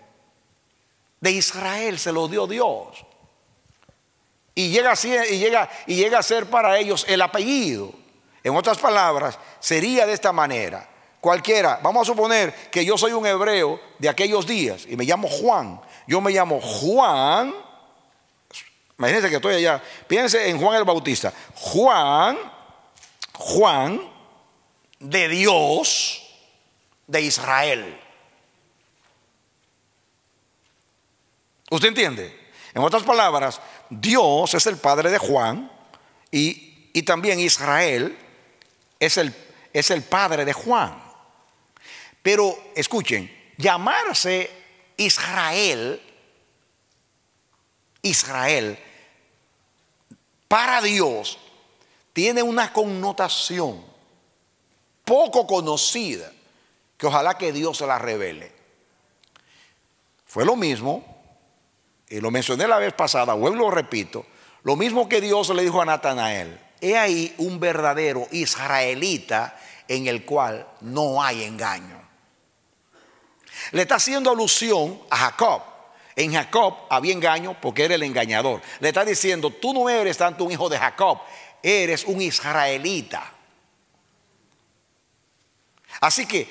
de Israel se lo dio Dios. y llega a ser para ellos el apellido. En otras palabras, sería de esta manera. Cualquiera, vamos a suponer que yo soy un hebreo de aquellos días y me llamo Juan. Yo me llamo Juan Imagínense que estoy allá. Piense en Juan el Bautista. Juan, Juan de Dios de Israel. ¿Usted entiende? En otras palabras, Dios es el padre de Juan y, también Israel es el, es el padre de Juan. Pero escuchen, llamarse Israel Israel, para Dios, tiene una connotación poco conocida que ojalá que Dios se la revele. Fue lo mismo, y lo mencioné la vez pasada, vuelvo, repito, lo mismo que Dios le dijo a Natanael, he ahí un verdadero israelita en el cual no hay engaño. Le está haciendo alusión a Jacob. En Jacob había engaño porque era el engañador. Le está diciendo, tú no eres tanto un hijo de Jacob, eres un israelita. Así que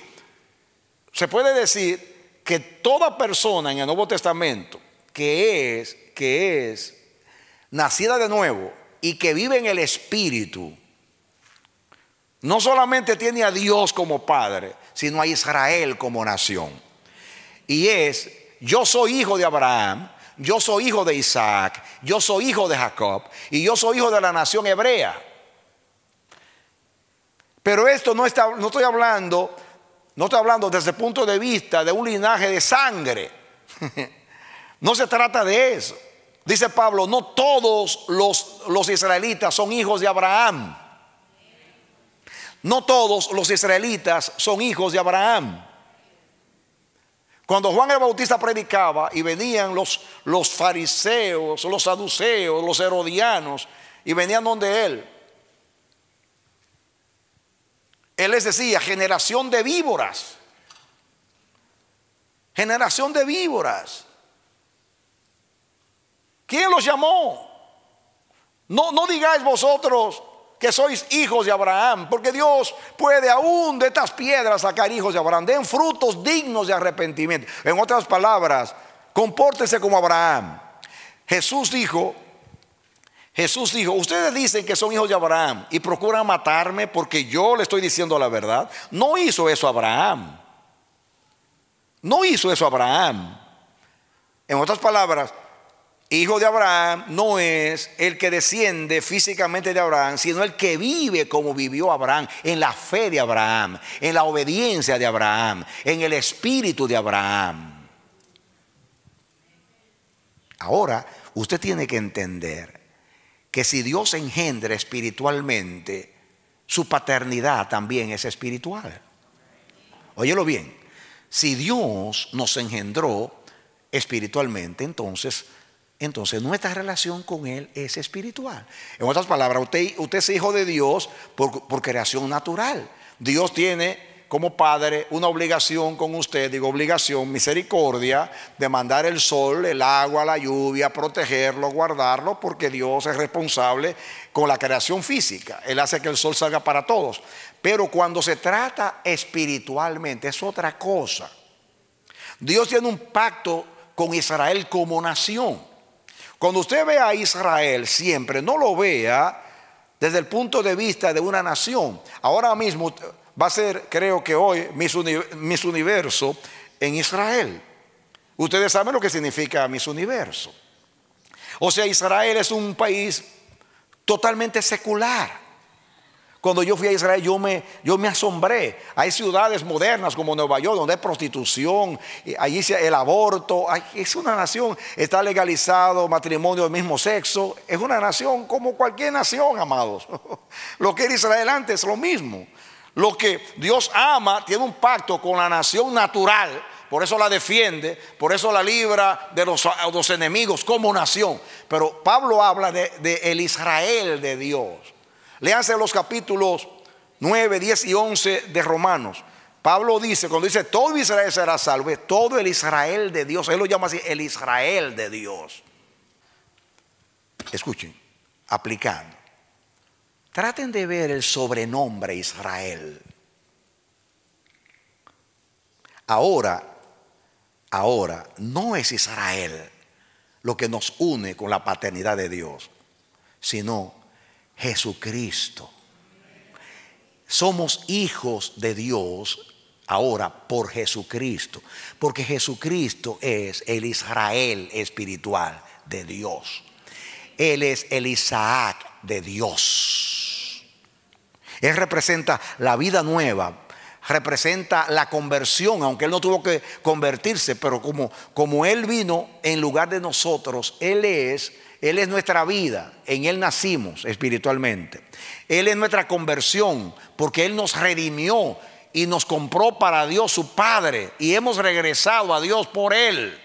se puede decir que toda persona en el Nuevo Testamento que es, que es nacida de nuevo y que vive en el Espíritu, no solamente tiene a Dios como Padre, sino a Israel como nación. Y es yo soy hijo de Abraham, yo soy hijo de Isaac, yo soy hijo de Jacob y yo soy hijo de la nación hebrea. Pero esto no, está, no estoy hablando, no estoy hablando desde el punto de vista de un linaje de sangre. no se trata de eso. Dice Pablo, no todos los, los israelitas son hijos de Abraham. No todos los israelitas son hijos de Abraham. Cuando Juan el Bautista predicaba y venían los, los fariseos, los saduceos, los herodianos, y venían donde él, él les decía, generación de víboras, generación de víboras. ¿Quién los llamó? No, no digáis vosotros, que sois hijos de Abraham, porque Dios puede aún de estas piedras sacar hijos de Abraham. Den frutos dignos de arrepentimiento. En otras palabras, compórtese como Abraham. Jesús dijo, Jesús dijo, ustedes dicen que son hijos de Abraham y procuran matarme porque yo le estoy diciendo la verdad. No hizo eso Abraham. No hizo eso Abraham. En otras palabras, Hijo de Abraham no es el que desciende físicamente de Abraham, sino el que vive como vivió Abraham, en la fe de Abraham, en la obediencia de Abraham, en el espíritu de Abraham. Ahora, usted tiene que entender que si Dios engendra espiritualmente, su paternidad también es espiritual. Óyelo bien, si Dios nos engendró espiritualmente, entonces entonces nuestra relación con Él es espiritual. En otras palabras, usted, es hijo de Dios por, por, creación natural. Dios tiene como Padre una obligación con usted, digo obligación, misericordia, de mandar el sol, el agua, la lluvia, protegerlo, guardarlo, porque Dios es responsable con la creación física. Él hace que el sol salga para todos. Pero cuando se trata espiritualmente es otra cosa. Dios tiene un pacto con Israel como nación. Cuando usted ve a Israel siempre, no lo vea desde el punto de vista de una nación. Ahora mismo va a ser, creo que hoy, mis Universo en Israel. Ustedes saben lo que significa mis Universo. O sea, Israel es un país totalmente secular. Cuando yo fui a Israel, yo me, yo me asombré. Hay ciudades modernas como Nueva York, donde hay prostitución, allí el aborto. Es una nación, está legalizado matrimonio del mismo sexo. Es una nación como cualquier nación, amados. Lo que era Israel antes es lo mismo. Lo que Dios ama tiene un pacto con la nación natural. Por eso la defiende, por eso la libra de los, enemigos como nación. Pero Pablo habla de, de el Israel de Dios. Leanse los capítulos 9, 10 y 11 de Romanos. Pablo dice, cuando dice todo Israel será salvo, todo el Israel de Dios. Él lo llama así, el Israel de Dios. Escuchen, aplicando. Traten de ver el sobrenombre Israel. Ahora, ahora, no es Israel lo que nos une con la paternidad de Dios, sino Jesucristo. Somos hijos de Dios ahora por Jesucristo, porque Jesucristo es el Israel espiritual de Dios. Él es el Isaac de Dios. Él representa la vida nueva, representa la conversión, aunque él no tuvo que convertirse, pero como, como él vino en lugar de nosotros, él es él es nuestra vida, en Él nacimos espiritualmente. Él es nuestra conversión, porque Él nos redimió y nos compró para Dios su Padre y hemos regresado a Dios por Él.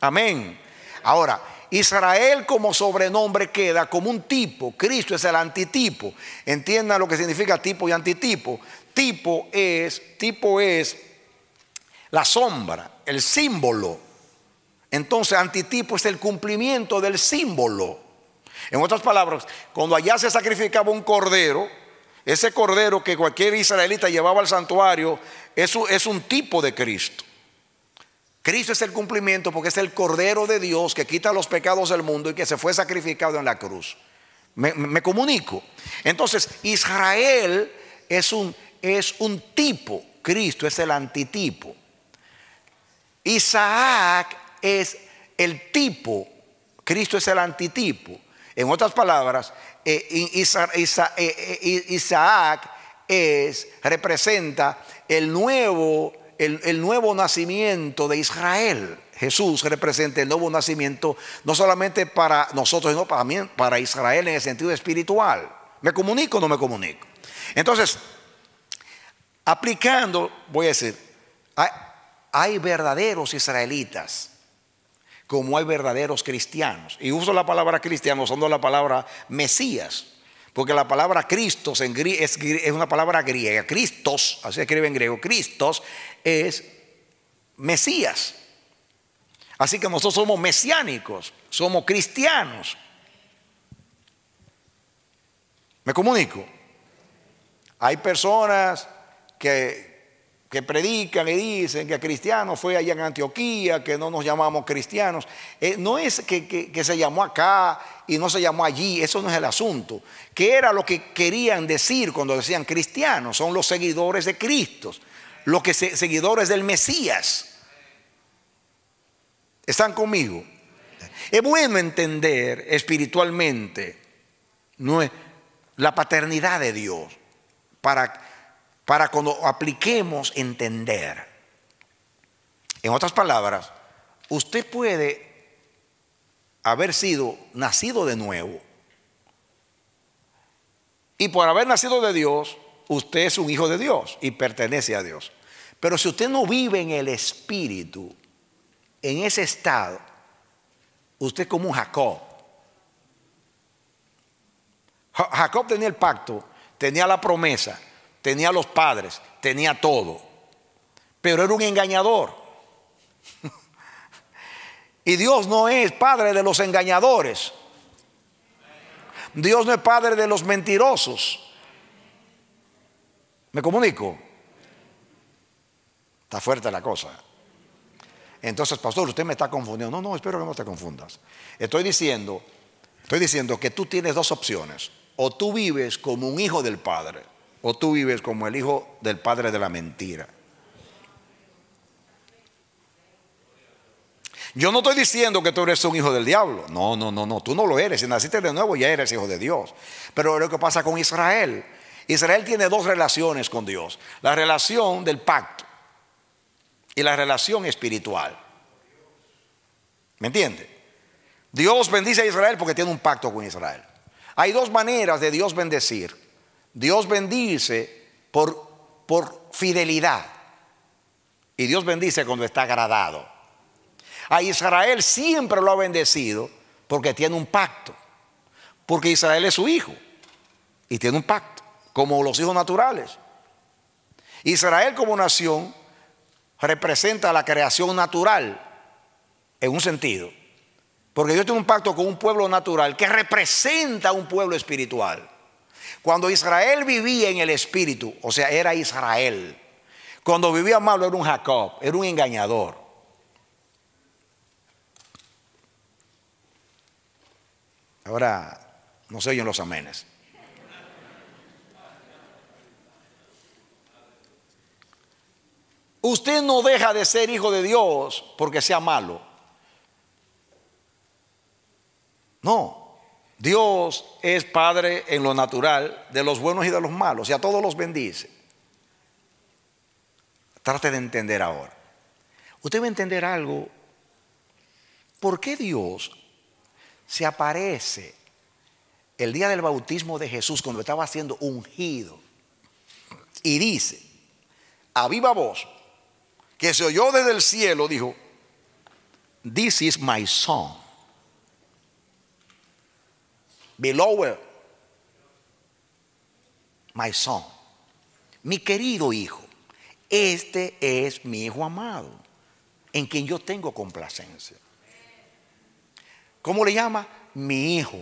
Amén. Ahora, Israel como sobrenombre queda como un tipo, Cristo es el antitipo. Entiendan lo que significa tipo y antitipo. Tipo es, tipo es la sombra, el símbolo entonces, antitipo es el cumplimiento del símbolo. En otras palabras, cuando allá se sacrificaba un cordero, ese cordero que cualquier israelita llevaba al santuario, eso es un tipo de Cristo. Cristo es el cumplimiento porque es el cordero de Dios que quita los pecados del mundo y que se fue sacrificado en la cruz. Me, comunico. Entonces, Israel es un, es un tipo, Cristo es el antitipo. Isaac es el tipo, Cristo es el antitipo. En otras palabras, Isaac es, representa el nuevo, el, nuevo nacimiento de Israel. Jesús representa el nuevo nacimiento, no solamente para nosotros, sino también para Israel en el sentido espiritual. ¿Me comunico o no me comunico? Entonces, aplicando, voy a decir, hay verdaderos israelitas como hay verdaderos cristianos. Y uso la palabra cristiano usando la palabra Mesías, porque la palabra Cristo es, es, una palabra griega. Cristos, así se escribe en griego, Cristos es Mesías. Así que nosotros somos mesiánicos, somos cristianos. ¿Me comunico? Hay personas que, que predican y dicen que cristiano fue allá en Antioquía, que no nos llamamos cristianos. Eh, no es que, se llamó acá y no se llamó allí, eso no es el asunto. ¿Qué era lo que querían decir cuando decían cristianos? Son los seguidores de Cristo, los que seguidores del Mesías. ¿Están conmigo? Es bueno entender espiritualmente no es, la paternidad de Dios para para cuando apliquemos entender. En otras palabras, usted puede haber sido nacido de nuevo. Y por haber nacido de Dios, usted es un hijo de Dios y pertenece a Dios. Pero si usted no vive en el Espíritu, en ese estado, usted es como un Jacob. Jacob tenía el pacto, tenía la promesa, tenía los padres, tenía todo, pero era un engañador. y Dios no es padre de los engañadores. Dios no es padre de los mentirosos. ¿Me comunico? Está fuerte la cosa. Entonces, pastor, usted me está confundiendo. No, no, espero que no te confundas. Estoy diciendo, estoy diciendo que tú tienes dos opciones. O tú vives como un hijo del Padre o tú vives como el hijo del padre de la mentira. Yo no estoy diciendo que tú eres un hijo del diablo. No, no, no, no. Tú no lo eres. Si naciste de nuevo, ya eres hijo de Dios. Pero lo que pasa con Israel. Israel tiene dos relaciones con Dios. La relación del pacto y la relación espiritual. ¿Me entiende? Dios bendice a Israel porque tiene un pacto con Israel. Hay dos maneras de Dios bendecir. Dios bendice por, por fidelidad. Y Dios bendice cuando está agradado. A Israel siempre lo ha bendecido porque tiene un pacto. Porque Israel es su hijo y tiene un pacto, como los hijos naturales. Israel como nación representa la creación natural en un sentido. Porque Dios tiene un pacto con un pueblo natural que representa un pueblo espiritual. Cuando Israel vivía en el espíritu, o sea, era Israel. Cuando vivía malo era un Jacob, era un engañador. Ahora no se oyen los amenes. Usted no deja de ser hijo de Dios porque sea malo. No. Dios es Padre en lo natural de los buenos y de los malos y a todos los bendice. Trate de entender ahora. Usted va a entender algo. ¿Por qué Dios se aparece el día del bautismo de Jesús cuando estaba siendo ungido y dice a viva voz que se oyó desde el cielo, dijo, This is my son belower my son, mi querido hijo, este es mi hijo amado, en quien yo tengo complacencia. ¿Cómo le llama? Mi hijo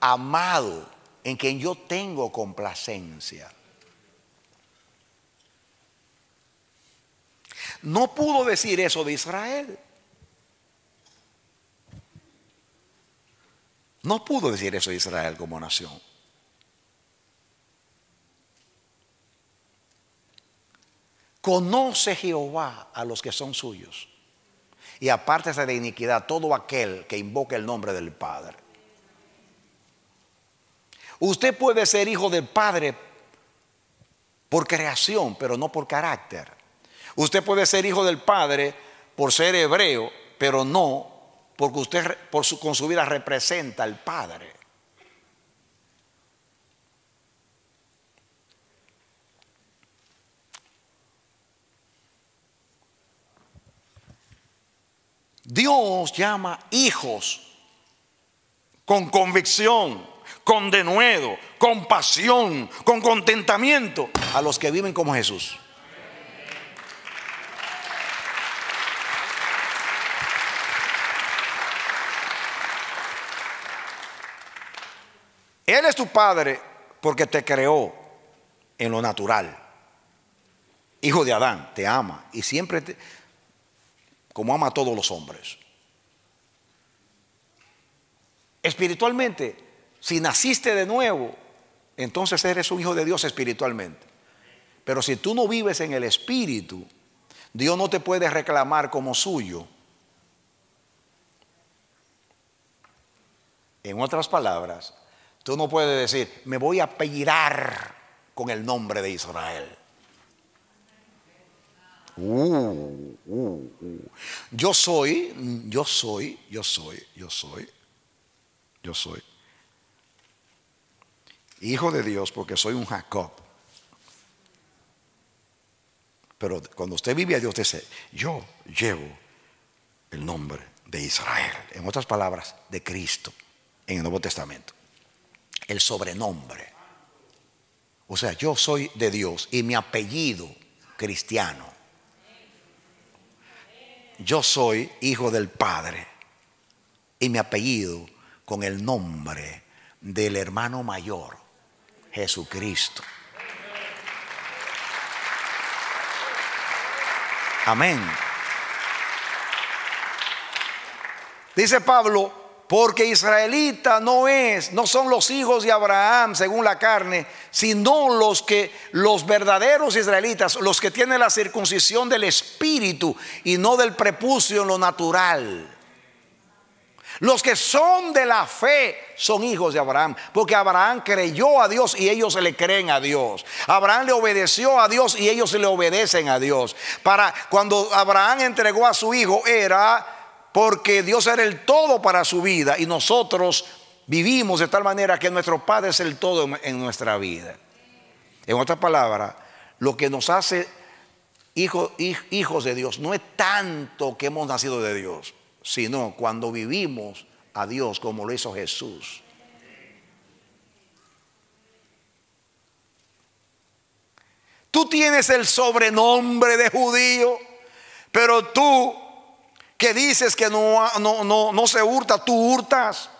amado, en quien yo tengo complacencia. No pudo decir eso de Israel. No pudo decir eso Israel como nación. Conoce Jehová a los que son suyos. Y apártese de iniquidad todo aquel que invoque el nombre del Padre. Usted puede ser hijo del Padre por creación, pero no por carácter. Usted puede ser hijo del Padre por ser hebreo, pero no porque usted por su, con su vida representa al Padre. Dios llama hijos con convicción, con denuedo, con pasión, con contentamiento a los que viven como Jesús. Él es tu padre porque te creó en lo natural. Hijo de Adán, te ama y siempre te, como ama a todos los hombres. Espiritualmente, si naciste de nuevo, entonces eres un hijo de Dios espiritualmente. Pero si tú no vives en el Espíritu, Dios no te puede reclamar como suyo. En otras palabras, Tú no puedes decir, me voy a peirar con el nombre de Israel. Uh, uh, uh. Yo soy, yo soy, yo soy, yo soy, yo soy. Hijo de Dios porque soy un Jacob. Pero cuando usted vive a Dios, usted dice, yo llevo el nombre de Israel. En otras palabras, de Cristo en el Nuevo Testamento el sobrenombre. O sea, yo soy de Dios y mi apellido cristiano. Yo soy hijo del Padre y mi apellido con el nombre del hermano mayor, Jesucristo. Amén. Dice Pablo, porque israelita no es, no son los hijos de Abraham según la carne, sino los que los verdaderos israelitas, los que tienen la circuncisión del espíritu y no del prepucio en lo natural. Los que son de la fe son hijos de Abraham, porque Abraham creyó a Dios y ellos le creen a Dios. Abraham le obedeció a Dios y ellos le obedecen a Dios. Para cuando Abraham entregó a su hijo era porque Dios era el todo para su vida y nosotros vivimos de tal manera que nuestro Padre es el todo en nuestra vida. En otras palabras, lo que nos hace hijos, hijos de Dios no es tanto que hemos nacido de Dios, sino cuando vivimos a Dios como lo hizo Jesús. Tú tienes el sobrenombre de judío, pero tú dices que no, no, no, no se hurta, tú hurtas.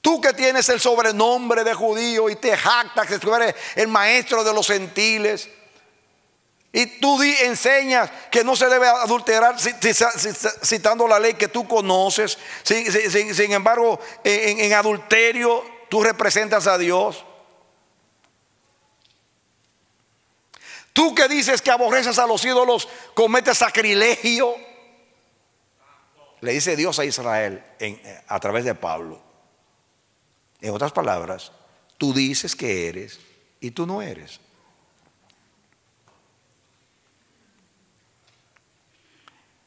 Tú que tienes el sobrenombre de judío y te jactas que tú eres el maestro de los gentiles. Y tú enseñas que no se debe adulterar citando la ley que tú conoces. Sin, embargo, en adulterio tú representas a Dios. Tú que dices que aborreces a los ídolos, cometes sacrilegio le dice Dios a Israel eh, a través de Pablo. En otras palabras, tú dices que eres y tú no eres.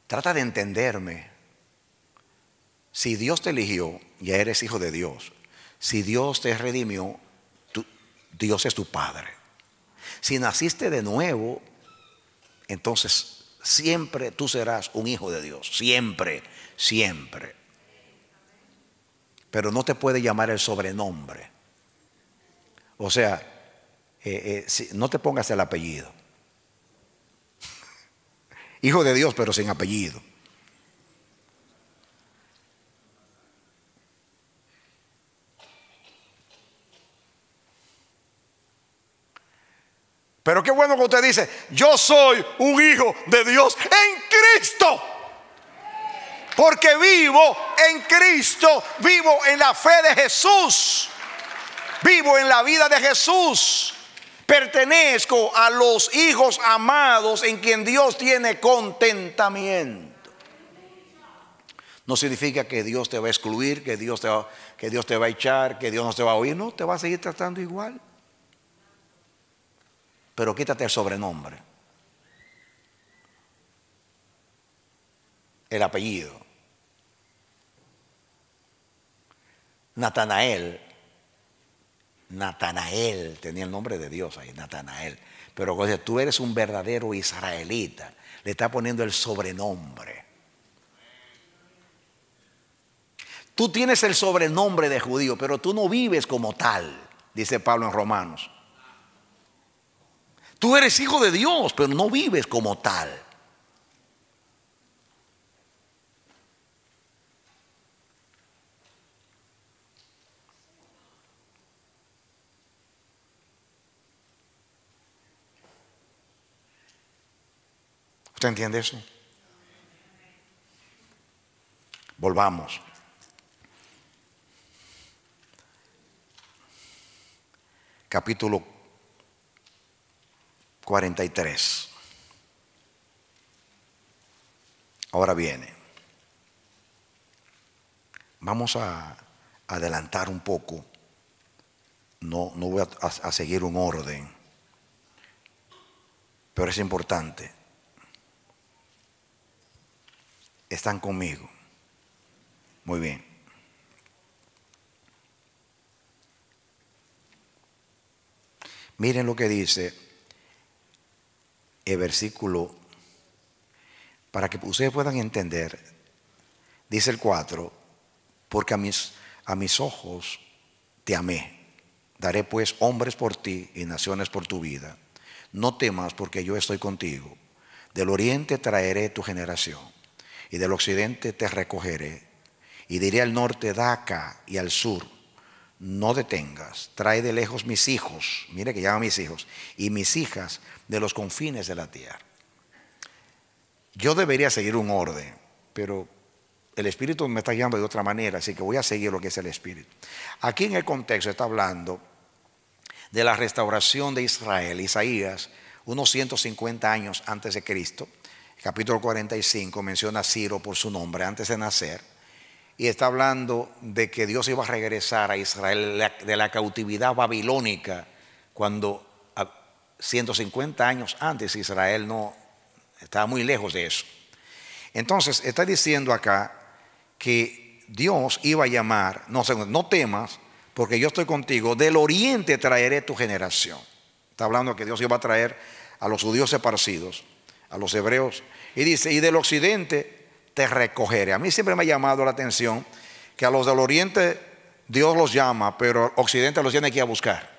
Trata de entenderme. Si Dios te eligió, ya eres hijo de Dios. Si Dios te redimió, Dios es tu Padre. Si naciste de nuevo, entonces siempre tú serás un hijo de Dios, siempre, siempre. Pero no te puede llamar el sobrenombre. O sea, eh, eh, no te pongas el apellido. hijo de Dios, pero sin apellido. Pero qué bueno que usted dice, yo soy un hijo de Dios en Cristo. Porque vivo en Cristo, vivo en la fe de Jesús, vivo en la vida de Jesús. Pertenezco a los hijos amados en quien Dios tiene contentamiento. No significa que Dios te va a excluir, que Dios te va, que Dios te va a echar, que Dios no te va a oír. No, te va a seguir tratando igual pero quítate el sobrenombre, el apellido. Natanael, Natanael, tenía el nombre de Dios ahí, Natanael. Pero tú eres un verdadero israelita, le está poniendo el sobrenombre. Tú tienes el sobrenombre de judío, pero tú no vives como tal, dice Pablo en Romanos. Tú eres hijo de Dios, pero no vives como tal. ¿Usted entiende eso? Volvamos. Capítulo 43. Ahora viene. Vamos a adelantar un poco. No, no voy a, a seguir un orden, pero es importante. Están conmigo. Muy bien. Miren lo que dice el eh, versículo, para que ustedes puedan entender, dice el 4, porque a mis, a mis ojos te amé. Daré pues hombres por ti y naciones por tu vida. No temas porque yo estoy contigo. Del oriente traeré tu generación y del occidente te recogeré. Y diré al norte, da acá y al sur, no detengas, trae de lejos mis hijos, mire que llama mis hijos, y mis hijas de los confines de la tierra. Yo debería seguir un orden, pero el Espíritu me está llamando de otra manera, así que voy a seguir lo que es el Espíritu. Aquí en el contexto está hablando de la restauración de Israel, Isaías, unos 150 años antes de Cristo, capítulo 45 menciona a Ciro por su nombre antes de nacer y está hablando de que Dios iba a regresar a Israel de la cautividad babilónica cuando 150 años antes Israel no estaba muy lejos de eso. Entonces está diciendo acá que Dios iba a llamar, no, temas, porque yo estoy contigo, del oriente traeré tu generación. Está hablando que Dios iba a traer a los judíos esparcidos, a los hebreos, y dice, y del occidente te recogeré. A mí siempre me ha llamado la atención que a los del oriente Dios los llama, pero occidente los tiene que ir a buscar.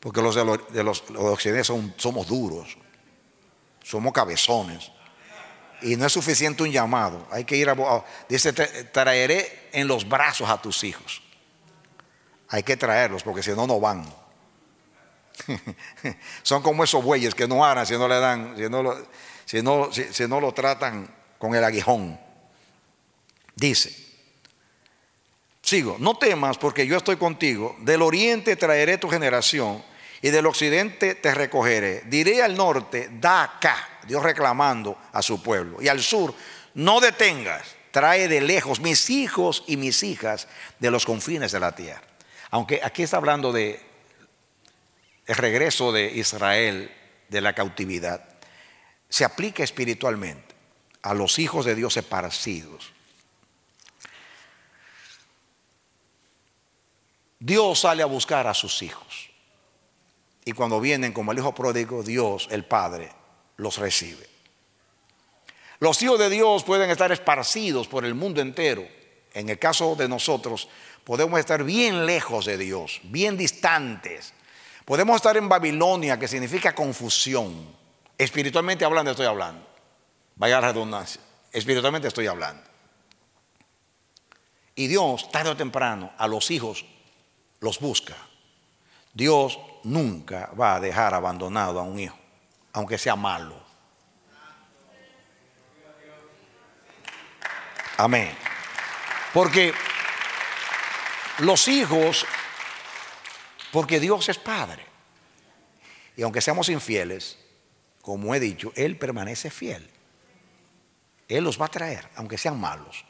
Porque los de los, de somos duros, somos cabezones. Y no es suficiente un llamado. Hay que ir a. Dice: traeré en los brazos a tus hijos. Hay que traerlos porque si no, no van. Son como esos bueyes que no aran si no le dan, si no si no, si no lo tratan con el aguijón. Dice, sigo, no temas porque yo estoy contigo, del oriente traeré tu generación y del occidente te recogeré. Diré al norte, da acá, Dios reclamando a su pueblo, y al sur, no detengas, trae de lejos mis hijos y mis hijas de los confines de la tierra. Aunque aquí está hablando de el regreso de Israel de la cautividad, se aplica espiritualmente a los hijos de Dios esparcidos. Dios sale a buscar a sus hijos. Y cuando vienen como el hijo pródigo, Dios, el Padre, los recibe. Los hijos de Dios pueden estar esparcidos por el mundo entero. En el caso de nosotros, podemos estar bien lejos de Dios, bien distantes. Podemos estar en Babilonia, que significa confusión. Espiritualmente hablando, estoy hablando. Vaya redundancia. Espiritualmente estoy hablando. Y Dios, tarde o temprano, a los hijos los busca. Dios nunca va a dejar abandonado a un hijo, aunque sea malo. Amén. Porque los hijos, porque Dios es Padre. Y aunque seamos infieles, como he dicho, Él permanece fiel. Él los va a traer, aunque sean malos.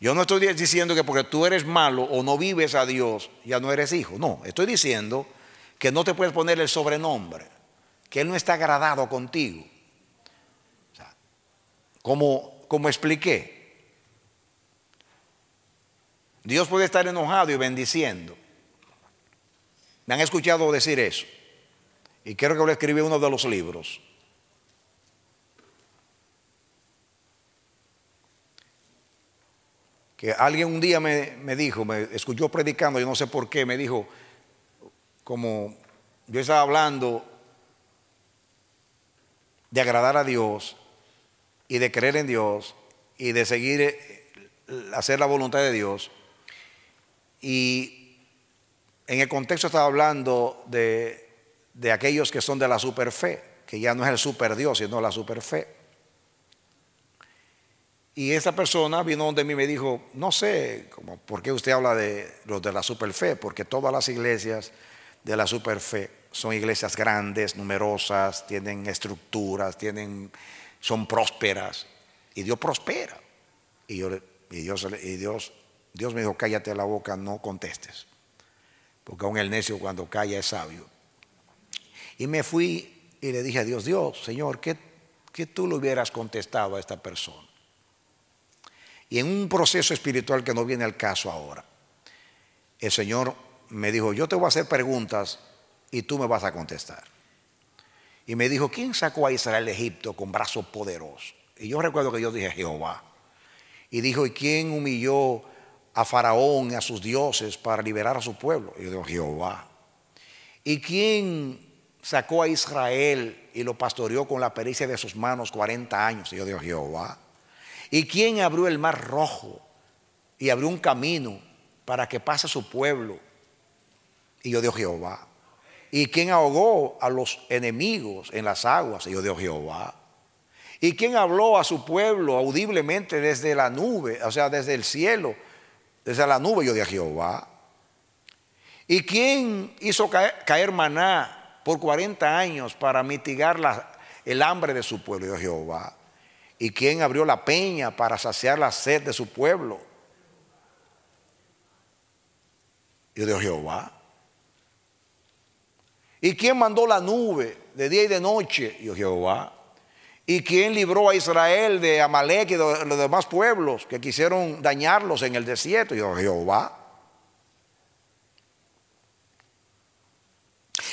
Yo no estoy diciendo que porque tú eres malo o no vives a Dios, ya no eres hijo. No, estoy diciendo que no te puedes poner el sobrenombre, que Él no está agradado contigo. como, como expliqué, Dios puede estar enojado y bendiciendo. Me han escuchado decir eso. Y creo que lo escribí en uno de los libros. que alguien un día me, dijo, me escuchó predicando, yo no sé por qué, me dijo, como yo estaba hablando de agradar a Dios y de creer en Dios y de seguir, eh, hacer la voluntad de Dios. Y en el contexto estaba hablando de, de aquellos que son de la superfe, que ya no es el super Dios, sino la superfe. Y esa persona vino donde mí y me dijo, no sé, ¿por qué usted habla de los de la superfe? Porque todas las iglesias de la superfe son iglesias grandes, numerosas, tienen estructuras, tienen, son prósperas. Y Dios prospera. Y, yo, y Dios, Dios, me dijo, cállate la boca, no contestes. Porque aún el necio cuando calla es sabio. Y me fui y le dije a Dios, Dios, Señor, ¿qué, qué tú le hubieras contestado a esta persona? y en un proceso espiritual que no viene al caso ahora. El Señor me dijo, yo te voy a hacer preguntas y tú me vas a contestar. Y me dijo, ¿quién sacó a Israel de Egipto con brazos poderosos? Y yo recuerdo que yo dije, Jehová. Y dijo, ¿y quién humilló a Faraón y a sus dioses para liberar a su pueblo? Y yo digo, Jehová. ¿Y quién sacó a Israel y lo pastoreó con la pericia de sus manos 40 años? Y yo digo, Jehová. ¿Y quién abrió el mar rojo y abrió un camino para que pase su pueblo? Y yo dio Jehová. ¿Y quién ahogó a los enemigos en las aguas? Y yo Jehová. ¿Y quién habló a su pueblo audiblemente desde la nube, o sea, desde el cielo, desde la nube? Yo digo Jehová. ¿Y quién hizo caer, maná por 40 años para mitigar la, el hambre de su pueblo? Yo Jehová. ¿Y quién abrió la peña para saciar la sed de su pueblo? Yo dijo Jehová. ¿Y quién mandó la nube de día y de noche? Y Jehová. ¿Y quién libró a Israel de Amalek y de los demás pueblos que quisieron dañarlos en el desierto? Y Jehová.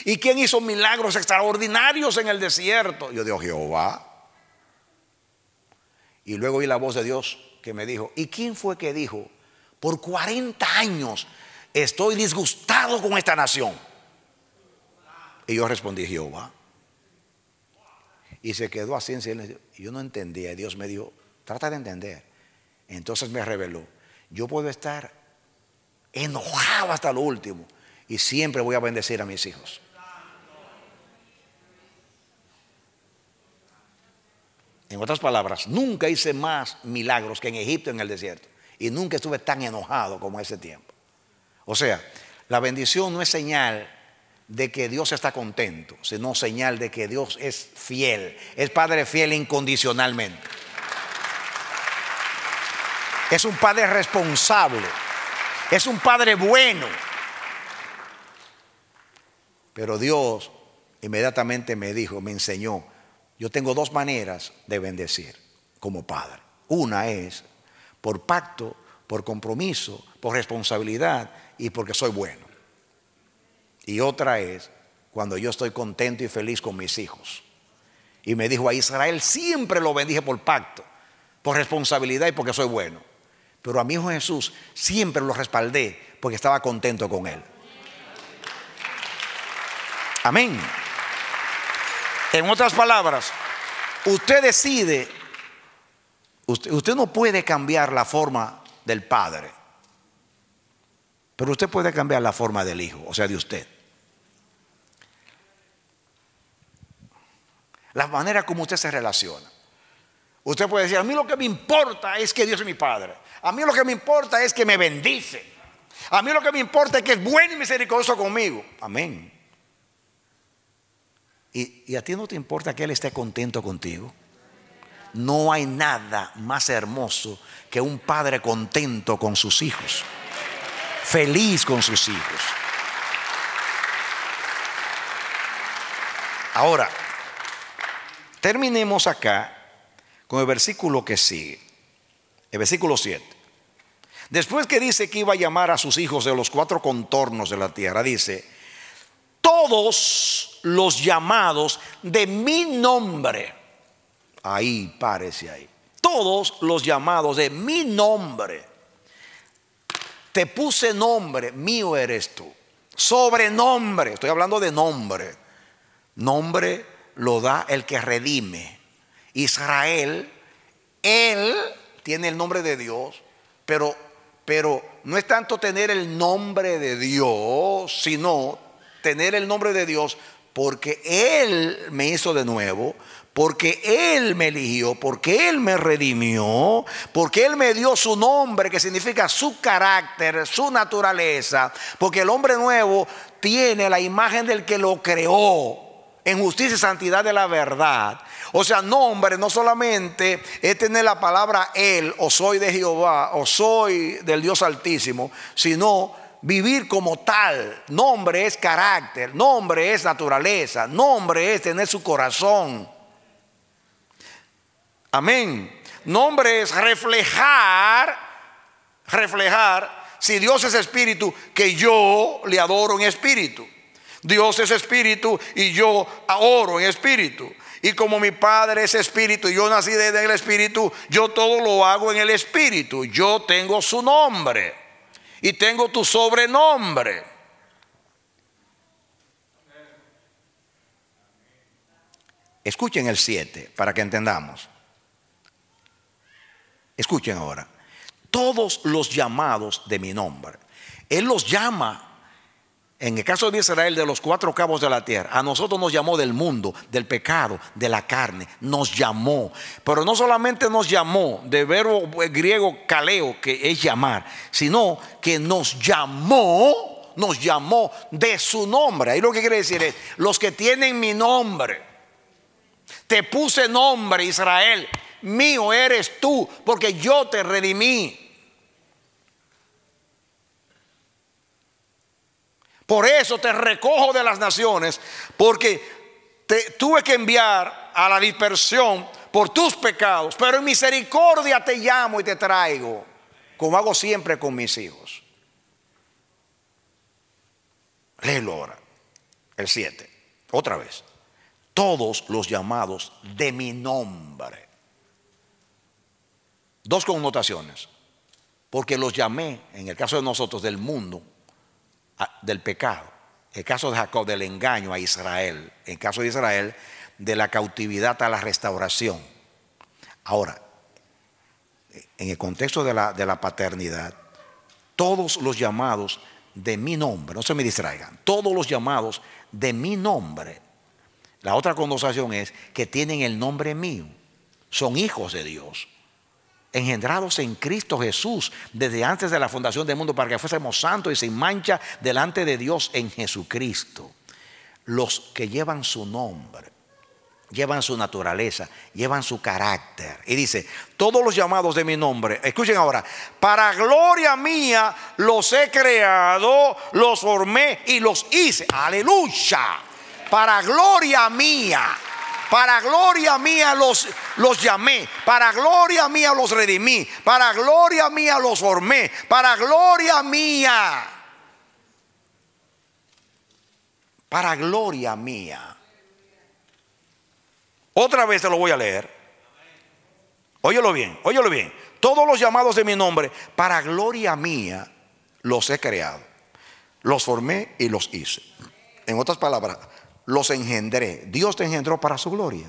¿Y quién hizo milagros extraordinarios en el desierto? Yo digo, Jehová. Y luego oí la voz de Dios que me dijo, ¿y quién fue que dijo? Por 40 años estoy disgustado con esta nación. Y yo respondí, Jehová. Y se quedó así en silencio. Yo no entendía. y Dios me dijo, trata de entender. Entonces me reveló, yo puedo estar enojado hasta lo último y siempre voy a bendecir a mis hijos. En otras palabras, nunca hice más milagros que en Egipto en el desierto. Y nunca estuve tan enojado como ese tiempo. O sea, la bendición no es señal de que Dios está contento, sino señal de que Dios es fiel, es Padre fiel incondicionalmente. Es un Padre responsable, es un Padre bueno. Pero Dios inmediatamente me dijo, me enseñó, yo tengo dos maneras de bendecir como padre. Una es por pacto, por compromiso, por responsabilidad y porque soy bueno. Y otra es cuando yo estoy contento y feliz con mis hijos. Y me dijo a Israel, siempre lo bendije por pacto, por responsabilidad y porque soy bueno. Pero a mi hijo Jesús siempre lo respaldé porque estaba contento con él. Amén. En otras palabras, usted decide, usted, no puede cambiar la forma del Padre, pero usted puede cambiar la forma del Hijo, o sea, de usted. La manera como usted se relaciona. Usted puede decir, a mí lo que me importa es que Dios es mi Padre. A mí lo que me importa es que me bendice. A mí lo que me importa es que es bueno y misericordioso conmigo. Amén. Y, a ti no te importa que Él esté contento contigo. No hay nada más hermoso que un padre contento con sus hijos, feliz con sus hijos. Ahora, terminemos acá con el versículo que sigue, el versículo 7. Después que dice que iba a llamar a sus hijos de los cuatro contornos de la tierra, dice, todos los llamados de mi nombre. Ahí, parece ahí. Todos los llamados de mi nombre. Te puse nombre, mío eres tú. Sobrenombre, estoy hablando de nombre. Nombre lo da el que redime. Israel, él tiene el nombre de Dios, pero, pero no es tanto tener el nombre de Dios, sino tener el nombre de Dios porque Él me hizo de nuevo, porque Él me eligió, porque Él me redimió, porque Él me dio su nombre, que significa su carácter, su naturaleza, porque el hombre nuevo tiene la imagen del que lo creó en justicia y santidad de la verdad. O sea, nombre no solamente es tener la palabra Él, o soy de Jehová, o soy del Dios Altísimo, sino vivir como tal. Nombre es carácter, nombre es naturaleza, nombre es tener su corazón. Amén. Nombre es reflejar, reflejar, si Dios es espíritu, que yo le adoro en espíritu. Dios es espíritu y yo oro en espíritu. Y como mi Padre es espíritu y yo nací desde el espíritu, yo todo lo hago en el espíritu. Yo tengo su nombre y tengo tu sobrenombre. Escuchen el 7 para que entendamos. Escuchen ahora. Todos los llamados de mi nombre. Él los llama en el caso de Israel, de los cuatro cabos de la tierra, a nosotros nos llamó del mundo, del pecado, de la carne, nos llamó. Pero no solamente nos llamó, de verbo griego caleo, que es llamar, sino que nos llamó, nos llamó de su nombre. Ahí lo que quiere decir es, los que tienen mi nombre, te puse nombre Israel, mío eres tú, porque yo te redimí. Por eso te recojo de las naciones, porque te tuve que enviar a la dispersión por tus pecados, pero en misericordia te llamo y te traigo, como hago siempre con mis hijos. Léelo ahora, el 7, otra vez. Todos los llamados de mi nombre. Dos connotaciones, porque los llamé, en el caso de nosotros, del mundo, del pecado. El caso de Jacob, del engaño a Israel. El caso de Israel, de la cautividad a la restauración. Ahora, en el contexto de la, paternidad, todos los llamados de mi nombre, no se me distraigan, todos los llamados de mi nombre, la otra connotación es que tienen el nombre mío, son hijos de Dios engendrados en Cristo Jesús desde antes de la fundación del mundo para que fuésemos santos y sin mancha delante de Dios en Jesucristo. Los que llevan su nombre, llevan su naturaleza, llevan su carácter. Y dice, todos los llamados de mi nombre, escuchen ahora, para gloria mía los he creado, los formé y los hice. Aleluya. Para gloria mía. Para gloria mía los, los llamé, para gloria mía los redimí, para gloria mía los formé, para gloria mía. Para gloria mía. Otra vez te lo voy a leer. Óyelo bien, óyelo bien. Todos los llamados de mi nombre, para gloria mía, los he creado. Los formé y los hice. En otras palabras, los engendré. Dios te engendró para su gloria.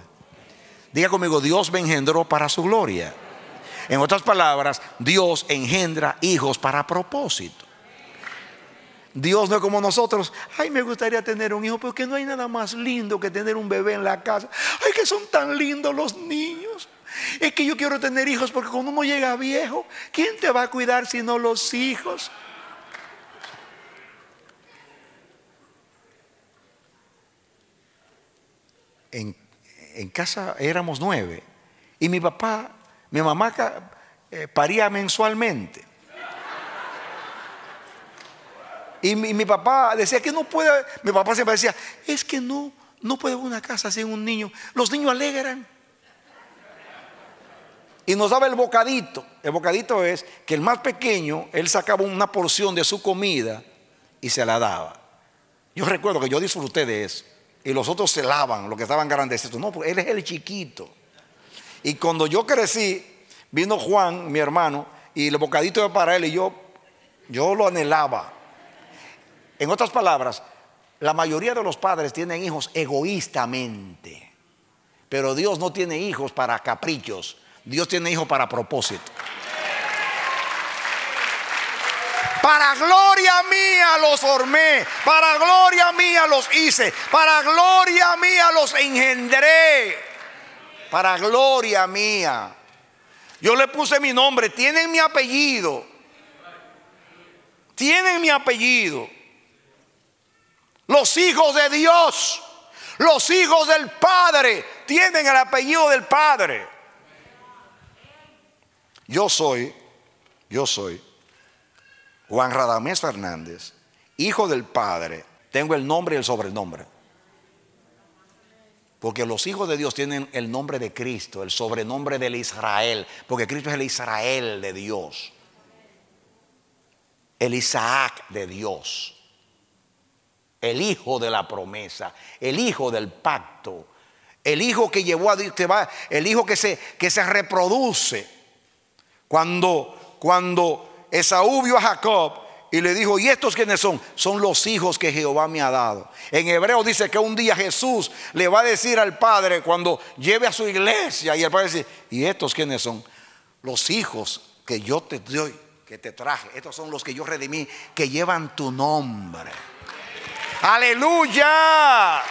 Diga conmigo, Dios me engendró para su gloria. En otras palabras, Dios engendra hijos para propósito. Dios no es como nosotros. Ay, me gustaría tener un hijo, porque no hay nada más lindo que tener un bebé en la casa. Ay, que son tan lindos los niños. Es que yo quiero tener hijos porque cuando uno llega viejo, ¿quién te va a cuidar si no los hijos? en, casa éramos nueve y mi papá, mi mamá eh, paría mensualmente. Y mi, papá decía que no puede, mi papá siempre decía, es que no, no puede una casa sin un niño. Los niños alegran. Y nos daba el bocadito. El bocadito es que el más pequeño, él sacaba una porción de su comida y se la daba. Yo recuerdo que yo disfruté de eso. Y los otros se lavan, los que estaban grandes No, pues, él es el chiquito. Y cuando yo crecí, vino Juan, mi hermano, y el bocadito era para él y yo, yo lo anhelaba. En otras palabras, la mayoría de los padres tienen hijos egoístamente, pero Dios no tiene hijos para caprichos, Dios tiene hijos para propósito. Para gloria mía los formé, para gloria mía los hice, para gloria mía los engendré, para gloria mía. Yo le puse mi nombre, tienen mi apellido, tienen mi apellido. Los hijos de Dios, los hijos del Padre, tienen el apellido del Padre. Yo soy, yo soy Juan Radamés Fernández, hijo del Padre, tengo el nombre y el sobrenombre. Porque los hijos de Dios tienen el nombre de Cristo, el sobrenombre del Israel, porque Cristo es el Israel de Dios, el Isaac de Dios, el hijo de la promesa, el hijo del pacto, el hijo que llevó a Dios, el hijo que se, que se reproduce. Cuando, cuando Esaú vio a Jacob y le dijo, ¿y estos quiénes son? Son los hijos que Jehová me ha dado. En hebreo dice que un día Jesús le va a decir al Padre cuando lleve a su iglesia y el Padre dice, ¿y estos quiénes son? Los hijos que yo te doy, que te traje. Estos son los que yo redimí, que llevan tu nombre. Aleluya.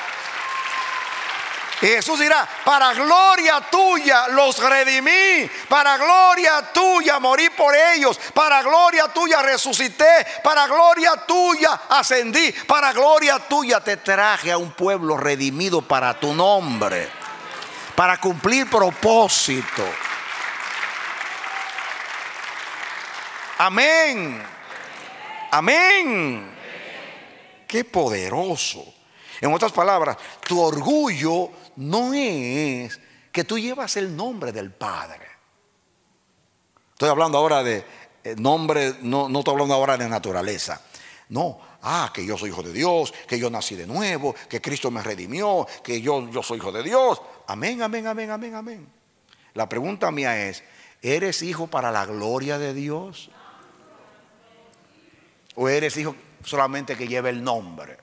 Jesús dirá, para gloria tuya los redimí, para gloria tuya morí por ellos, para gloria tuya resucité, para gloria tuya ascendí, para gloria tuya te traje a un pueblo redimido para tu nombre, para cumplir propósito. Amén. Amén. Qué poderoso. En otras palabras, tu orgullo no es que tú llevas el nombre del Padre. Estoy hablando ahora de eh, nombre, no, no estoy hablando ahora de naturaleza. No, ah, que yo soy hijo de Dios, que yo nací de nuevo, que Cristo me redimió, que yo, yo soy hijo de Dios. Amén, amén, amén, amén, amén. La pregunta mía es, ¿eres hijo para la gloria de Dios? ¿O eres hijo solamente que lleve el nombre?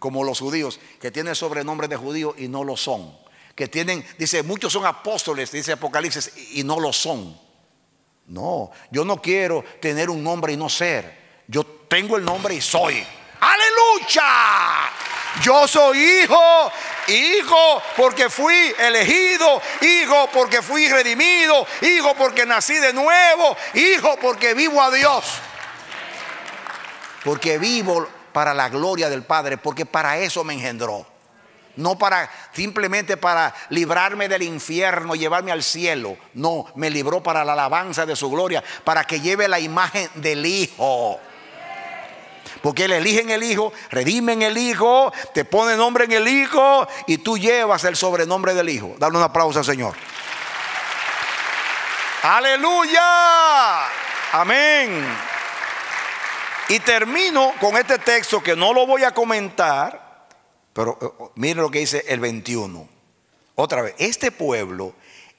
como los judíos, que tienen sobrenombre de judío y no lo son. Que tienen, dice, muchos son apóstoles, dice Apocalipsis, y no lo son. No, yo no quiero tener un nombre y no ser. Yo tengo el nombre y soy. Aleluya. Yo soy hijo, hijo porque fui elegido, hijo porque fui redimido, hijo porque nací de nuevo, hijo porque vivo a Dios. Porque vivo para la gloria del Padre, porque para eso me engendró. No para simplemente para librarme del infierno, llevarme al cielo. No, me libró para la alabanza de su gloria, para que lleve la imagen del Hijo. Porque él elige en el Hijo, en el Hijo, te pone nombre en el Hijo y tú llevas el sobrenombre del Hijo. Dale un aplauso al Señor. Aleluya. Amén. Y termino con este texto que no lo voy a comentar, pero eh, oh, miren lo que dice el 21. Otra vez, este pueblo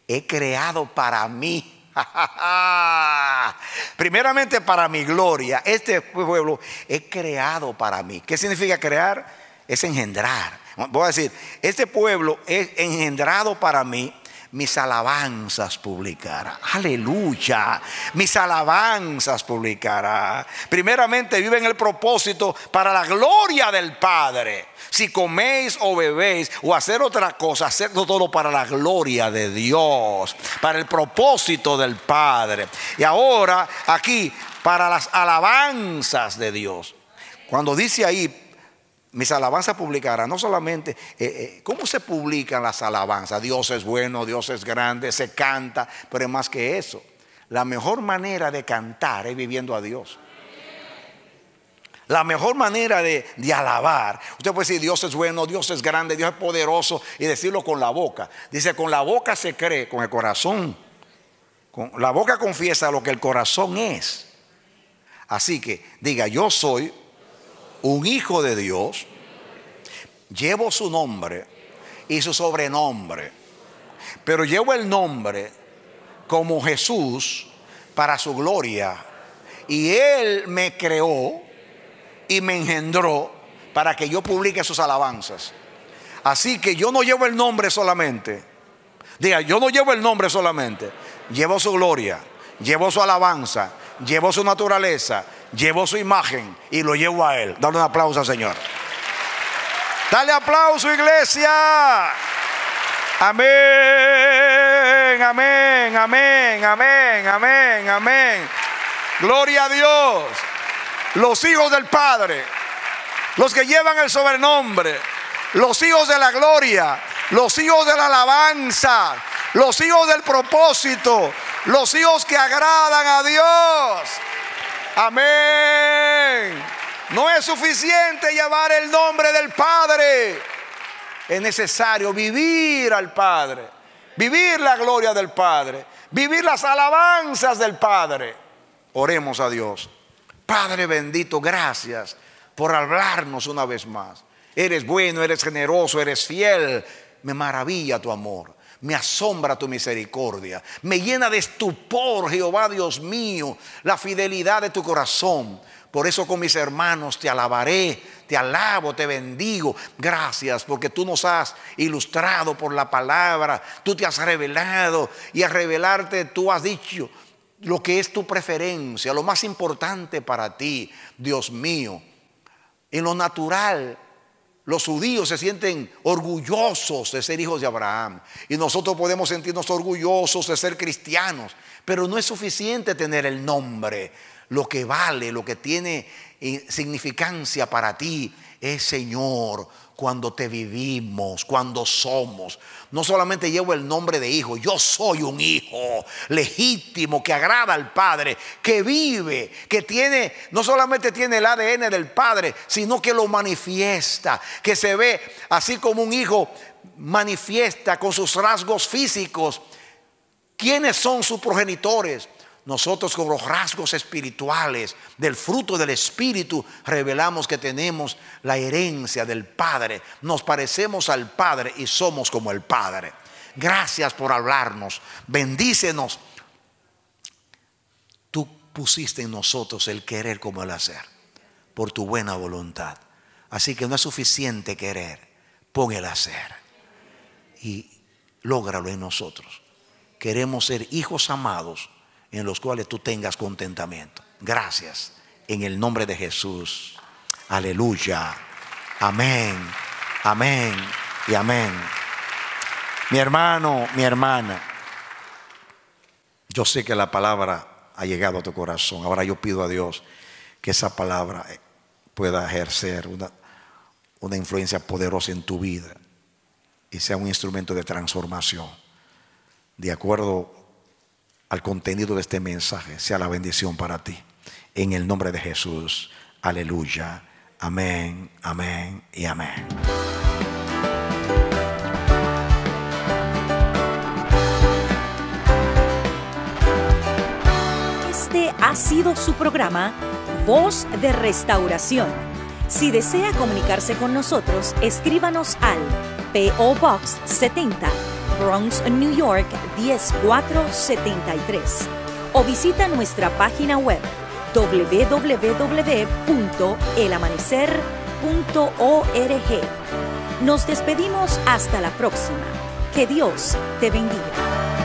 he creado para mí. Primeramente para mi gloria. Este pueblo he creado para mí. ¿Qué significa crear? Es engendrar. Voy a decir, este pueblo es engendrado para mí mis alabanzas publicará. Aleluya, mis alabanzas publicará. Primeramente vive en el propósito para la gloria del Padre. Si coméis o bebéis o hacer otra cosa, hacedlo todo para la gloria de Dios, para el propósito del Padre. Y ahora aquí, para las alabanzas de Dios. Cuando dice ahí, mis alabanzas publicarán, no solamente, eh, eh, ¿cómo se publican las alabanzas? Dios es bueno, Dios es grande, se canta, pero es más que eso. La mejor manera de cantar es viviendo a Dios. La mejor manera de, de, alabar. Usted puede decir, Dios es bueno, Dios es grande, Dios es poderoso y decirlo con la boca. Dice, con la boca se cree, con el corazón. Con, la boca confiesa lo que el corazón es. Así que diga, yo soy un hijo de Dios, llevo su nombre y su sobrenombre, pero llevo el nombre como Jesús para su gloria. Y Él me creó y me engendró para que yo publique sus alabanzas. Así que yo no llevo el nombre solamente. Diga, yo no llevo el nombre solamente. Llevo su gloria, llevo su alabanza, llevo su naturaleza, llevó su imagen y lo llevó a Él. Dale un aplauso Señor. Dale aplauso, iglesia. Amén, amén, amén, amén, amén, amén. Gloria a Dios. Los hijos del Padre, los que llevan el sobrenombre, los hijos de la gloria, los hijos de la alabanza, los hijos del propósito, los hijos que agradan a Dios. Amén. No es suficiente llevar el nombre del Padre. Es necesario vivir al Padre, vivir la gloria del Padre, vivir las alabanzas del Padre. Oremos a Dios. Padre bendito, gracias por hablarnos una vez más. Eres bueno, eres generoso, eres fiel. Me maravilla tu amor. Me asombra tu misericordia. Me llena de estupor, Jehová Dios mío, la fidelidad de tu corazón. Por eso con mis hermanos te alabaré, te alabo, te bendigo. Gracias porque tú nos has ilustrado por la palabra, tú te has revelado y a revelarte tú has dicho lo que es tu preferencia, lo más importante para ti, Dios mío. En lo natural los judíos se sienten orgullosos de ser hijos de Abraham. Y nosotros podemos sentirnos orgullosos de ser cristianos. Pero no es suficiente tener el nombre. Lo que vale, lo que tiene eh, significancia para ti es Señor, cuando te vivimos, cuando somos. No solamente llevo el nombre de hijo, yo soy un hijo legítimo que agrada al Padre, que vive, que tiene, no solamente tiene el ADN del Padre, sino que lo manifiesta, que se ve así como un hijo manifiesta con sus rasgos físicos quiénes son sus progenitores, nosotros con los rasgos espirituales del fruto del Espíritu revelamos que tenemos la herencia del Padre. Nos parecemos al Padre y somos como el Padre. Gracias por hablarnos. Bendícenos. Tú pusiste en nosotros el querer como el hacer, por tu buena voluntad. Así que no es suficiente querer, pon el hacer. Y lógralo en nosotros. Queremos ser hijos amados en los cuales tú tengas contentamiento. Gracias. En el nombre de Jesús. Aleluya. Amén. Amén. Y amén. Mi hermano, mi hermana, yo sé que la palabra ha llegado a tu corazón. Ahora yo pido a Dios que esa palabra eh, pueda ejercer una, influencia poderosa en tu vida y sea un instrumento de transformación. De acuerdo al contenido de este mensaje sea la bendición para ti. En el nombre de Jesús. Aleluya. Amén, amén y amén. Este ha sido su programa Voz de Restauración. Si desea comunicarse con nosotros, escríbanos al PO Box 70 Bronx, New York 10473 o visita nuestra página web www.elamanecer.org. Nos despedimos hasta la próxima. Que Dios te bendiga.